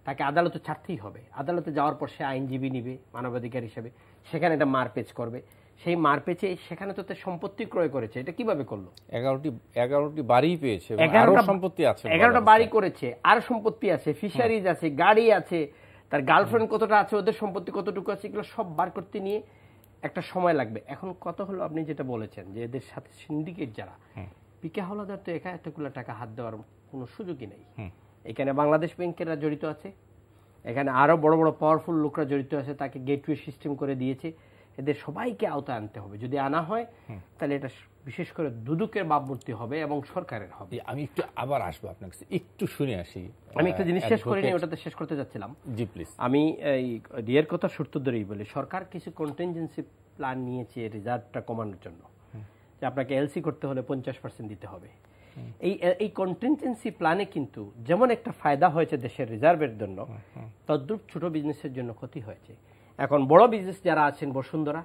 তাকে আদালতে ছাড়তেই হবে আদালতে যাওয়ার পর সে আইনজীবী নিবে মানবাধিকার হিসেবে সেখানে এটা মারপেচ করবে সেই মারপেচে সেখানে তো সম্পত্তি ক্রয় করেছে এটা কিভাবে করলো এগারোটি এগারোটি বাড়ি পেয়েছে এগারোটা সম্পত্তি আছে এগারোটা বাড়ি করেছে আর সম্পত্তি আছে ফিশারিজ আছে গাড়ি আছে তার গার্লফ্রেন্ড কতটা আছে ওদের সম্পত্তি কতটুকু আছে এগুলো সব বার করতে নিয়ে একটা সময় লাগবে এখন কত হলো আপনি যেটা বলেছেন যে এদের সাথে সিন্ডিকেট যারা পিকে হাওলাদার তো একা এতগুলো টাকা হাত দেওয়ার কোনো সুযোগই নেই এখানে বাংলাদেশ ব্যাংকেরা জড়িত আছে এখানে আরও বড় বড় পাওয়ারফুল লোকরা জড়িত আছে তাকে গেটওয়ে সিস্টেম করে দিয়েছে এদের সবাইকে আওতায় আনতে হবে যদি আনা হয় তাহলে এটা বিশেষ করে দুদুকের বাপমূর্তি হবে এবং সরকারের হবে আমি একটু আবার আসবো আপনার কাছে একটু শুনে আসি আমি একটা জিনিস uh, শেষ করিনি ওটাতে শেষ করতে যাচ্ছিলাম জি প্লিজ আমি এই রিয়ের কথা সূত্র ধরেই বলি সরকার কিছু কন্টেনজেন্সি প্ল্যান নিয়েছে রিজার্ভটা কমানোর জন্য যে আপনাকে এলসি করতে হলে পঞ্চাশ পার্সেন্ট দিতে হবে এই এই কন্টেনজেন্সি প্ল্যানে কিন্তু যেমন একটা ফায়দা হয়েছে দেশের রিজার্ভের জন্য তদ্রূপ ছোট বিজনেসের জন্য ক্ষতি হয়েছে এখন বড় বিজনেস যারা আছেন বসুন্ধরা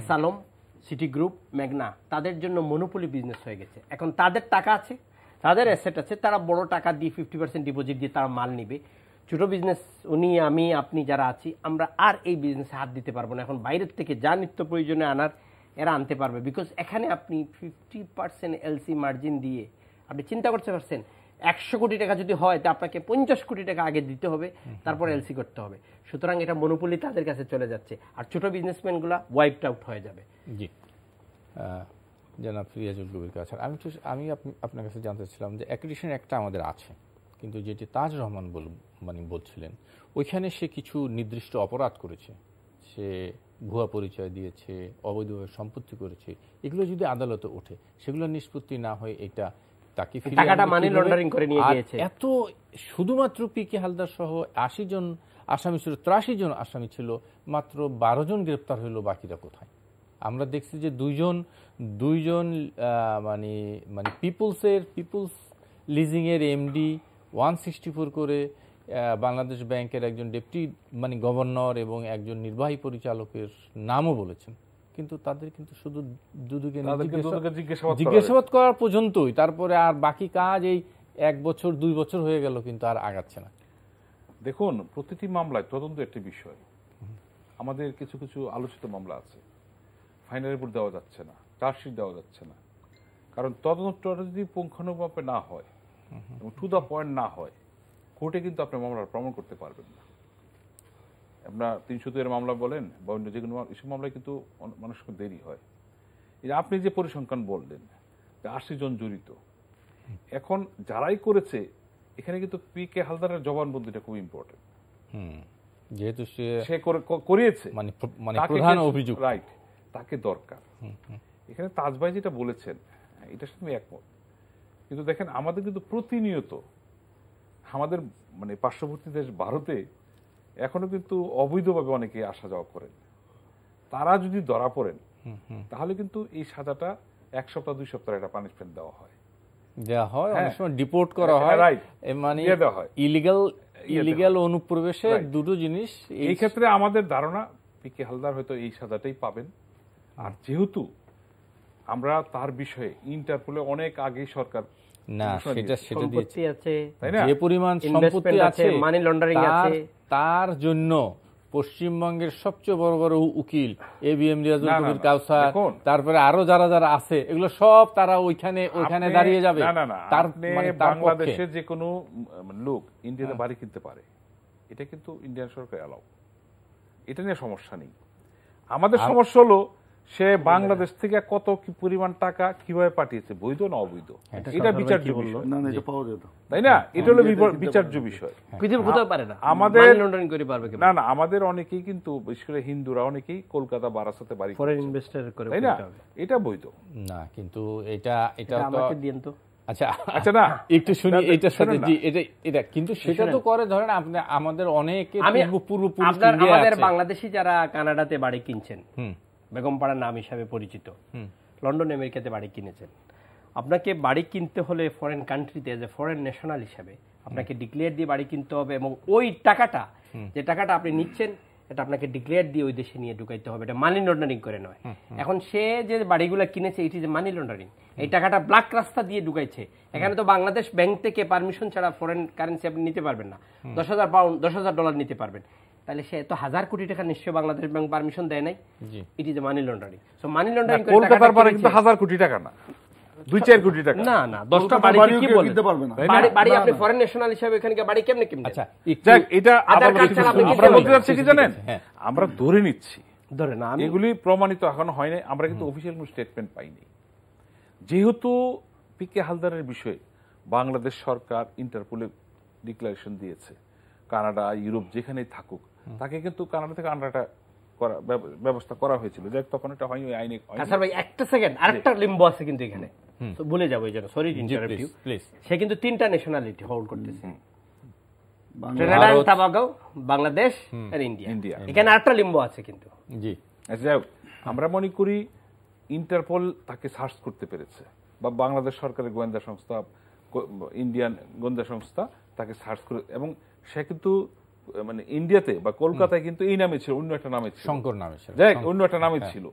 এসালম সিটি গ্রুপ মেঘনা তাদের জন্য মনোপলি বিজনেস হয়ে গেছে এখন তাদের টাকা আছে তাদের অ্যাসেট আছে তারা বড় টাকা দিয়ে ফিফটি পার্সেন্ট ডিপোজিট দিয়ে তারা মাল নিবে ছোটো বিজনেস উনি আমি আপনি যারা আছি আমরা আর এই বিজনেসে হাত দিতে পারবো না এখন বাইরের থেকে যা নিত্য প্রয়োজনে আনার এরা আনতে পারবে বিকজ এখানে আপনি ফিফটি পার্সেন্ট এলসি মার্জিন দিয়ে আপনি চিন্তা করতে পারছেন একশো কোটি টাকা যদি হয় তা আপনাকে পঞ্চাশ কোটি টাকা আগে দিতে হবে তারপর এলসি করতে হবে সুতরাং এটা মনোপলি তাদের কাছে চলে যাচ্ছে আর ছোট বিজনেসম্যানগুলো ওয়াইপড আউট হয়ে যাবে জি জনাব ফিরিয়াজুল কবির কাছে আমি তো আমি আপনার কাছে জানতে চাচ্ছিলাম যে অ্যাক্রিশন একটা আমাদের আছে কিন্তু যেটি তাজ রহমান বল মানে বলছিলেন ওইখানে সে কিছু নির্দিষ্ট অপরাধ করেছে সে ভুয়া পরিচয় দিয়েছে অবৈধভাবে সম্পত্তি করেছে এগুলো যদি আদালতে ওঠে সেগুলো নিষ্পত্তি না হয়ে এটা তাকে টাকাটা মানি লন্ডারিং করে নিয়ে গিয়েছে এত শুধুমাত্র পিকে হালদার সহ আশি জন আসামি ছিল ত্রাশি জন আসামি ছিল মাত্র বারো জন গ্রেপ্তার হইল বাকিরা কোথায় আমরা দেখছি যে দুইজন দুইজন মানে মানে পিপুলসের পিপুলস লিজিংয়ের এমডি ওয়ান সিক্সটি ফোর করে বাংলাদেশ ব্যাংকের একজন ডেপুটি মানে গভর্নর এবং একজন নির্বাহী পরিচালকের নামও বলেছেন কিন্তু তাদের কিন্তু শুধু দুদুকে জিজ্ঞাসাবাদ করার পর্যন্তই তারপরে আর বাকি কাজ এই এক বছর দুই বছর হয়ে গেল কিন্তু আর আগাচ্ছে না দেখুন প্রতিটি মামলায় তদন্ত একটি বিষয় আমাদের কিছু কিছু আলোচিত মামলা আছে ফাইনাল রিপোর্ট দেওয়া যাচ্ছে না চার্জশিট দেওয়া যাচ্ছে না কারণ তদন্তটা যদি পুঙ্খানুভাবে না হয় এবং টু দ্য পয়েন্ট না হয় কোর্টে কিন্তু আপনি মামলার প্রমাণ করতে পারবেন না আপনার তিনশো দুয়ের মামলা বলেন বা অন্য যে কোনো এসব মামলায় কিন্তু মানুষ দেরি হয় আপনি যে পরিসংখ্যান বললেন যে আশি জন জড়িত এখন যারাই করেছে এখানে কিন্তু পি কে হালদারের জবানবন্দিটা খুব ইম্পর্টেন্ট যেহেতু সে সে করিয়েছে মানে মানে প্রধান অভিযোগ রাইট তাকে দরকার এখানে তাজবাই যেটা বলেছেন এটা সাথে আমি একমত কিন্তু দেখেন আমাদের কিন্তু প্রতিনিয়ত আমাদের মানে পার্শ্ববর্তী দেশ ভারতে এখনো কিন্তু অবৈধভাবে অনেকে আসা যাওয়া করেন তারা যদি ধরা পড়েন তাহলে কিন্তু এই সাজাটা এক সপ্তাহ দুই সপ্তাহ একটা পানিশমেন্ট দেওয়া হয় দেওয়া হয় অনেক হ্যাঁ। সময় ডিপোর্ট করা হ্যাঁ, হয় মানে ইলিগাল ইলিগাল অনুপ্রবেশে দুটো জিনিস এই ক্ষেত্রে আমাদের ধারণা পিকে হালদার হয়তো এই সাজাটাই পাবেন আর যেহেতু আমরা তার বিষয়ে ইন্টারপোলে অনেক আগেই সরকার না সেটা সেটা দিয়েছে যে পরিমাণ সম্পত্তি আছে মানি লন্ডারিং আছে তার জন্য পশ্চিমবঙ্গের সবচেয়ে বড় বড় উকিল A B M Riazul Kabir Kawsar তারপরে আরো যারা যারা আছে এগুলো সব তারা ওইখানে ওইখানে দাঁড়িয়ে যাবে তার মানে বাংলাদেশের যে কোনো লোক ইন্ডিয়াতে হ্যাঁ। বাড়ি কিনতে পারে এটা কিন্তু ইন্ডিয়ান সরকার অ্যালাউ এটা নিয়ে সমস্যা নেই আমাদের সমস্যা হলো সে বাংলাদেশ থেকে কত কি পরিমাণ টাকা কিভাবে পাঠিয়েছে বৈধ না অবৈধ এটা বিচার্য বিষয় তাই হ্যাঁ। না এটা হলো বিচার্য বিষয় আমাদের না না আমাদের অনেকেই কিন্তু বিশেষ করে হিন্দুরা অনেকেই কলকাতা বারাসাতে বাড়ি করে তাই না এটা বৈধ না কিন্তু এটা এটা তো আচ্ছা আচ্ছা তো আমাদের অনেকে পূর্ব পূর্ব আমাদের বাংলাদেশি যারা কানাডাতে বাড়ি কিনছেন বেগমপাড়া নাম হিসাবে পরিচিত লন্ডন আমেরিকাতে বাড়ি কিনেছেন আপনাকে বাড়ি কিনতে হলে ফরেন কান্ট্রিতে এজ এ ফরেন ন্যাশনাল হিসাবে আপনাকে ডিক্লেয়ার দিয়ে বাড়ি কিনতে হবে এবং ওই টাকাটা যে টাকাটা আপনি নিচ্ছেন এটা আপনাকে ডিক্লেয়ার দিয়ে ওই দেশে নিয়ে ঢুকাইতে হবে এটা মানি লন্ডারিং করে নয় এখন সে যে বাড়িগুলো কিনেছে এটি যে মানি লন্ডারিং এই টাকাটা ব্ল্যাক রাস্তা দিয়ে ঢুকাইছে এখানে তো বাংলাদেশ ব্যাংক থেকে পারমিশন ছাড়া ফরেন কারেন্সি আপনি নিতে পারবেন না দশ হাজার পাউন্ড দশ হাজার ডলার নিতে পারবেন তাহলে সে তো হাজার কোটি টাকা নিশ্চয় বাংলাদেশ ব্যাংক পারমিশন দেয় নাই it is money laundering so money laundering কলকাতার পরে কিন্তু হাজার কোটি টাকা না দুই চার কোটি টাকা না না দশটা বাড়ি কি বলতে পারবে না বাড়ি বাড়ি আপনি ফরেন ন্যাশনাল হিসাবে এখানে কি বাড়ি কেমনে কেমনে আচ্ছা যাক এটা আপনি কি বলতে যাচ্ছেন কি জানেন হ্যাঁ। আমরা ধরে নিচ্ছি ধরে না আমি এগুলি প্রমাণিত এখনো হয় নাই আমরা কিন্তু অফিশিয়াল কোনো স্টেটমেন্ট পাইনি যেহেতু পিকে হালদারের বিষয়ে বাংলাদেশ সরকার ইন্টারপোলে ডিক্লারেশন দিয়েছে কানাডা ইউরোপ যেখানেই থাকুক তাকে কিন্তু কানাডা থেকে আনাটা করা ব্যবস্থা করা হয়েছিল যে তখন এটা হয়নি আইনে স্যার আচ্ছা, ভাই একটা সেকেন্ড আরেকটা লিম্ব আছে কিন্তু এখানে ভুলে যাবো এই জন্য সরি ইন্টারাপ্ট ইউ সে কিন্তু তিনটা ন্যাশনালিটি হোল্ড করতেছে বাংলাদেশ আর ইন্ডিয়া এখানে আরেকটা লিম্ব আছে কিন্তু জি আচ্ছা আমরা মনে করি ইন্টারপোল তাকে সার্চ করতে পেরেছে বা বাংলাদেশ সরকারের গোয়েন্দা সংস্থা ইন্ডিয়ান গোয়েন্দা সংস্থা তাকে সার্চ করে এবং সে কিন্তু মানে ইন্ডিয়াতে বা কলকাতায় কিন্তু এই নামে ছিল অন্য একটা নামে ছিল শঙ্কর নামে ছিল যাই অন্য একটা নামে হ্যাঁ। ছিল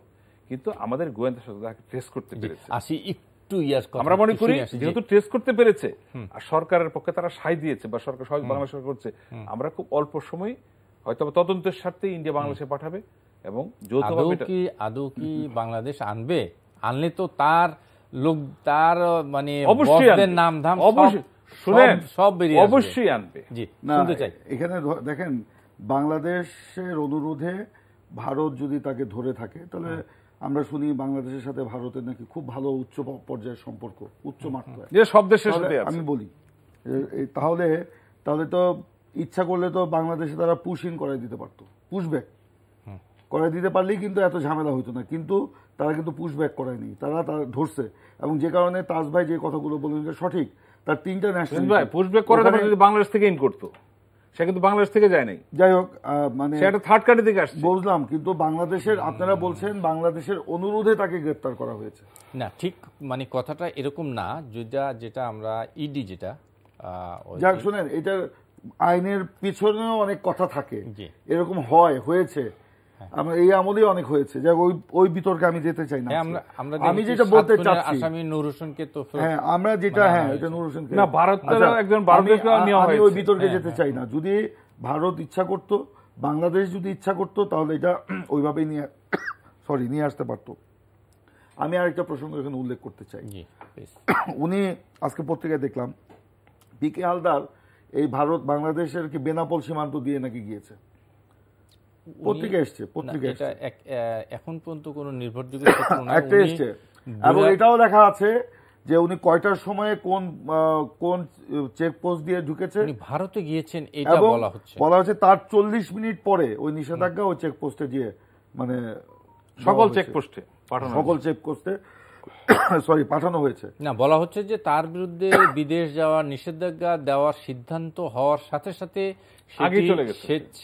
কিন্তু আমাদের গোয়েন্দা সংস্থা ট্রেস করতে পেরেছে আসি একটু ইয়াস আমরা মনে করি যেহেতু ট্রেস করতে পেরেছে আর সরকারের পক্ষে তারা সাই দিয়েছে বা সরকার সহায় বাংলা সরকার করছে আমরা খুব অল্প সময় হয়তো তদন্তের স্বার্থে ইন্ডিয়া বাংলাদেশে পাঠাবে এবং যৌথভাবে কি আদৌ কি বাংলাদেশ আনবে আনলে তো তার লোক তার মানে অবশ্যই নাম ধাম অবশ্যই শুনেন সব বেরিয়ে অবশ্যই আনবে জি শুনতে চাই এখানে দেখেন বাংলাদেশের অনুরোধে ভারত যদি তাকে ধরে থাকে তাহলে হ্যাঁ। আমরা শুনি বাংলাদেশের সাথে ভারতের নাকি খুব ভালো উচ্চ পর্যায়ের সম্পর্ক উচ্চ মাত্রায় সব দেশের সাথে আমি বলি তাহলে তাহলে তো ইচ্ছা করলে তো বাংলাদেশে তারা পুশ পুশিং করাই দিতে পারতো পুশব্যাক করাই দিতে পারলেই কিন্তু এত ঝামেলা হতো না কিন্তু তারা কিন্তু পুশব্যাক করায়নি তারা তারা ধরছে এবং যে কারণে তাজ ভাই যে কথাগুলো বললেন সঠিক তার তিনটা ন্যাশনাল ভাই পুশব্যাক করে তারপরে যদি বাংলাদেশ থেকে ইন করতো সে কিন্তু বাংলাদেশ থেকে যায় নাই যাই হোক মানে একটা থার্ড কান্ট্রি থেকে আসছে বুঝলাম কিন্তু বাংলাদেশের আপনারা বলছেন বাংলাদেশের অনুরোধে তাকে গ্রেপ্তার করা হয়েছে না ঠিক মানে কথাটা এরকম না যেটা যেটা আমরা ইডি e যেটা যাক শুনেন এটার আইনের পিছনেও অনেক কথা থাকে এরকম হয় হয়েছে হ্যাঁ। আমার এই আমলই অনেক হয়েছে যে ওই ওই বিতর্কে আমি যেতে চাই না হ্যাঁ, আমি যেটা বলতে চাচ্ছি আসামি নূর হোসেনকে তো হ্যাঁ আমরা যেটা মানে- হ্যাঁ এটা নূর হোসেনকে না আচ্ছা, একজন আমি ওই বিতর্কে হ্যাঁ, যেতে চাই না যদি ভারত ইচ্ছা করত বাংলাদেশ যদি ইচ্ছা করত তাহলে এটা ওইভাবেই নিয়ে সরি নিয়ে আসতে পারতো আমি আরেকটা প্রসঙ্গ এখানে উল্লেখ করতে চাই উনি আজকে পত্রিকায় দেখলাম পি কে হালদার এই ভারত বাংলাদেশের কি বেনাপোল সীমান্ত দিয়ে নাকি গিয়েছে এখন পর্যন্ত কোনো নির্ভরযোগ্য এবং এটাও লেখা আছে যে উনি কয়টার সময়ে কোন কোন চেকপোস্ট দিয়ে ঢুকেছে উনি ভারতে গিয়েছেন এটা বলা হচ্ছে বলা হচ্ছে তার চল্লিশ মিনিট পরে ওই নিষেধাজ্ঞা ও চেকপোস্টে গিয়ে মানে সকল চেকপোস্টে সকল চেকপোস্টে সরি পাঠানো হয়েছে না বলা হচ্ছে যে তার বিরুদ্ধে বিদেশ যাওয়ার নিষেধাজ্ঞা দেওয়ার সিদ্ধান্ত হওয়ার সাথে সাথে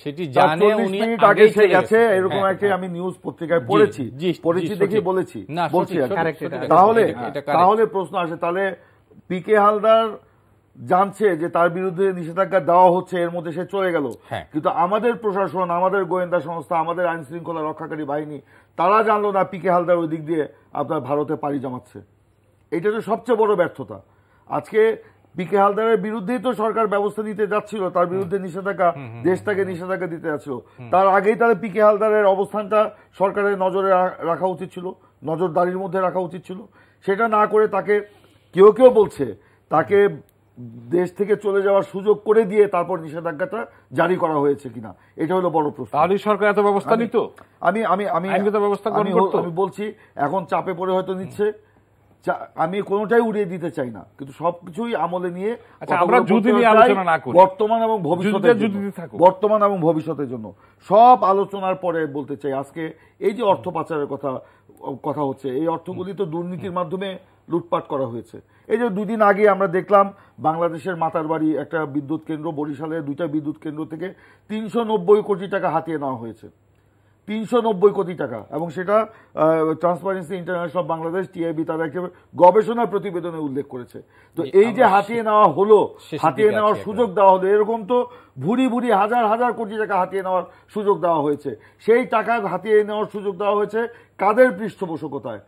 সেটি জানে উনি আগে গেছে এরকম হ্যাঁ, একটা হ্যাঁ। আমি নিউজ পত্রিকায় পড়েছি পড়েছি বলেছি বলছি তাহলে তাহলে প্রশ্ন আসে তাহলে পিকে হালদার জানছে যে তার বিরুদ্ধে নিষেধাজ্ঞা দেওয়া হচ্ছে এর মধ্যে সে চলে গেল হ্যাঁ। কিন্তু আমাদের প্রশাসন আমাদের গোয়েন্দা সংস্থা আমাদের আইন শৃঙ্খলা রক্ষাকারী বাহিনী তারা জানলো না পিকে হালদার ওই দিক দিয়ে আপনার ভারতে পাড়ি জমাচ্ছে এটা তো সবচেয়ে বড় ব্যর্থতা আজকে পিকে হালদারের বিরুদ্ধেই তো সরকার ব্যবস্থা নিতে যাচ্ছিল তার বিরুদ্ধে নিষেধাজ্ঞা দেশ তাকে নিষেধাজ্ঞা দিতে যাচ্ছিল তার আগেই তাহলে পিকে হালদারের অবস্থানটা সরকারের নজরে রাখা উচিত ছিল নজরদারির মধ্যে রাখা উচিত ছিল সেটা না করে তাকে কেউ কেউ বলছে তাকে দেশ থেকে চলে যাওয়ার সুযোগ করে দিয়ে তারপর নিষেধাজ্ঞাটা জারি করা হয়েছে কিনা এটা হলো বড় প্রশ্ন তাহলে সরকার এত ব্যবস্থা নিত আমি আমি আমি ব্যবস্থা আমি বলছি এখন চাপে পড়ে হয়তো নিচ্ছে আমি কোনোটাই উড়িয়ে দিতে চাই না কিন্তু সবকিছুই আমলে নিয়ে আচ্ছা, আমরা যদি বর্তমান এবং ভবিষ্যতে বর্তমান এবং ভবিষ্যতের জন্য সব আলোচনার পরে বলতে চাই আজকে এই যে অর্থ পাচারের কথা কথা হচ্ছে এই অর্থগুলি তো দুর্নীতির মাধ্যমে লুটপাট করা হয়েছে এই যে দুদিন আগে আমরা দেখলাম বাংলাদেশের মাতার বাড়ি একটা বিদ্যুৎ কেন্দ্র বরিশালে দুইটা বিদ্যুৎ কেন্দ্র থেকে তিনশো নব্বই কোটি টাকা হাতিয়ে নেওয়া হয়েছে তিনশো নব্বই কোটি টাকা এবং সেটা ট্রান্সপারেন্সি ইন্টারন্যাশনাল বাংলাদেশ টিআইবি তারা একটা গবেষণা প্রতিবেদনে উল্লেখ করেছে তো এই যে হাতিয়ে নেওয়া হলো হাতিয়ে নেওয়ার সুযোগ দেওয়া হলো এরকম তো ভুরি ভুরি হাজার হাজার কোটি টাকা হাতিয়ে নেওয়ার সুযোগ দেওয়া হয়েছে সেই টাকা হাতিয়ে নেওয়ার সুযোগ দেওয়া হয়েছে কাদের পৃষ্ঠপোষকতায়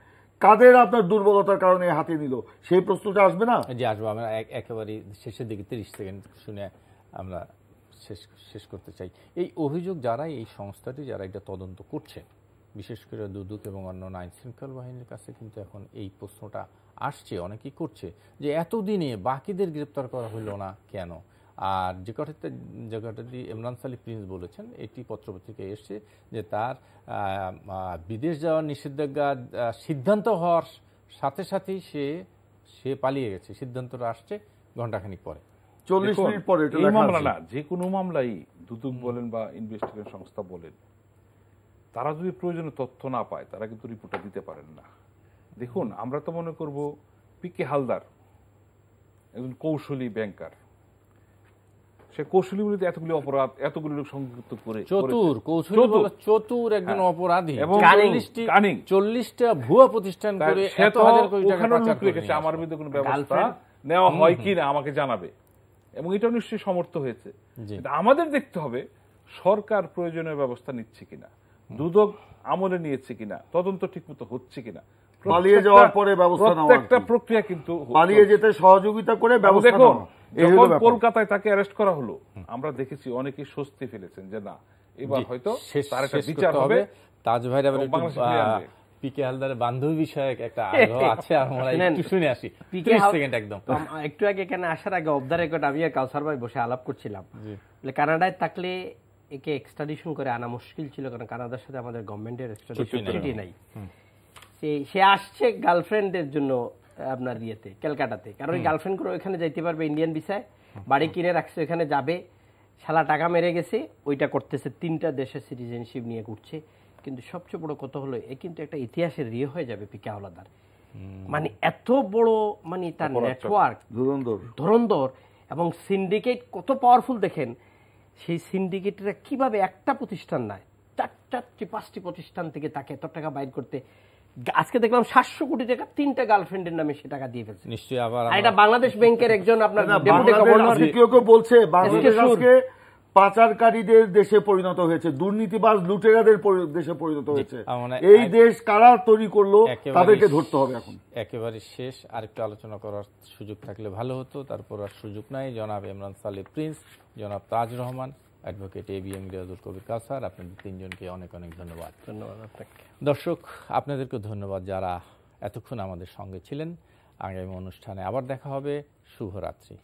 কাদের আপনার দুর্বলতার কারণে হাতে নিল সেই প্রশ্নটা আসবে না যে আসবো আমরা একেবারে শেষের দিকে তিরিশ সেকেন্ড শুনে আমরা শেষ শেষ করতে চাই এই অভিযোগ যারা এই সংস্থাটি যারা এটা তদন্ত করছে বিশেষ করে দুদুক এবং অন্য আইন শৃঙ্খলা বাহিনীর কাছে কিন্তু এখন এই প্রশ্নটা আসছে অনেকেই করছে যে এতদিনে বাকিদের গ্রেপ্তার করা হলো না কেন আর যে কথাটা যে কথাটি ইমরান সালি প্রিন্স বলেছেন এটি পত্রপত্রিকা এসছে যে তার বিদেশ যাওয়ার নিষেধাজ্ঞা সিদ্ধান্ত হওয়ার সাথে সাথেই সে সে পালিয়ে গেছে সিদ্ধান্তটা আসছে ঘন্টাখানিক পরে চল্লিশ মিনিট পরে মামলা না যে কোনো মামলাই দুদক বলেন বা ইনভেস্টিগেশন সংস্থা বলেন তারা যদি প্রয়োজনীয় তথ্য না পায় তারা কিন্তু রিপোর্টটা দিতে পারেন না দেখুন আমরা তো মনে করব পি কে হালদার একজন কৌশলী ব্যাংকার সে এতগুলি অপরাধ এতগুলি লোক সংযুক্ত করে চতুর চতুর একজন হ্যাঁ। অপরাধী এবং চল্লিশটা ভুয়া প্রতিষ্ঠান করে এত হাজার লোক রেখেছে আমার বিরুদ্ধে কোনো ব্যবস্থা নেওয়া হয় কি না আমাকে জানাবে এবং এটা নিশ্চয়ই সমর্থ হয়েছে আমাদের দেখতে হবে সরকার প্রয়োজনীয় ব্যবস্থা নিচ্ছে কিনা দুদক আমলে নিয়েছে কিনা তদন্ত ঠিকমতো হচ্ছে কিনা পালিয়ে যাওয়ার পরে ব্যবস্থা নেওয়া প্রক্রিয়া কিন্তু পালিয়ে যেতে সহযোগিতা করে ব্যবস্থা যখন কলকাতায় তাকে অ্যারেস্ট করা হলো আমরা দেখেছি অনেকে স্বস্তি ফেলেছেন যে না এবার হয়তো তার একটা বিচার হবে তাজ ভাই পিকে হালদারের বান্ধবী একটা আছে আমরা একটু শুনে আসি সেকেন্ড একদম একটু আগে এখানে আসার আগে অফ দ্য রেকর্ড আমি আর কাউসার ভাই বসে আলাপ করছিলাম কানাডায় থাকলে একে এক্সট্রাডিশন করে আনা মুশকিল ছিল কারণ কানাডার সাথে আমাদের গভর্নমেন্টের এক্সট্রাডিশন নাই সে আসছে গার্লফ্রেন্ডদের জন্য আপনার ইয়েতে ক্যালকাটাতে কারণ গার্লফ্রেন্ড করে ওইখানে যাইতে পারবে ইন্ডিয়ান ভিসায় বাড়ি কিনে রাখছে ওইখানে যাবে শালা টাকা মেরে গেছে ওইটা করতেছে তিনটা দেশের সিটিজেনশিপ নিয়ে ঘুরছে কিন্তু সবচেয়ে বড় কথা হলো এ কিন্তু একটা ইতিহাসের রিয়ে হয়ে যাবে পিকে হাওলাদার মানে এত বড় মানে তার নেটওয়ার্ক ধরন্দর এবং সিন্ডিকেট কত পাওয়ারফুল দেখেন সেই সিন্ডিকেটরা কিভাবে একটা প্রতিষ্ঠান নয় চারটা পাঁচটি প্রতিষ্ঠান থেকে তাকে এত টাকা বাইর করতে আজকে দেখলাম সাতশো কোটি টাকা তিনটা গার্লফ্রেন্ডের নামে সে টাকা দিয়ে ফেলছে নিশ্চয়ই আবার এটা বাংলাদেশ ব্যাংকের একজন আপনার কেউ বলছে বাংলাদেশকে পাচারকারীদের দেশে পরিণত হয়েছে দুর্নীতিবাজ লুটেরাদের দেশে পরিণত হয়েছে এই দেশ কারা তৈরি করলো তাদেরকে ধরতে হবে এখন একেবারে শেষ একটু আলোচনা করার সুযোগ থাকলে ভালো হতো তারপর আর সুযোগ নাই জনাব ইমরান সালে প্রিন্স জনাব Taj Rahman advocate A B M Riazul Kabir Kawsar আপনাদের তিনজনকে অনেক অনেক ধন্যবাদ ধন্যবাদ আপনাকে দর্শক আপনাদেরকে ধন্যবাদ যারা এতক্ষণ আমাদের সঙ্গে ছিলেন আগামী অনুষ্ঠানে আবার দেখা হবে শুভরাত্রি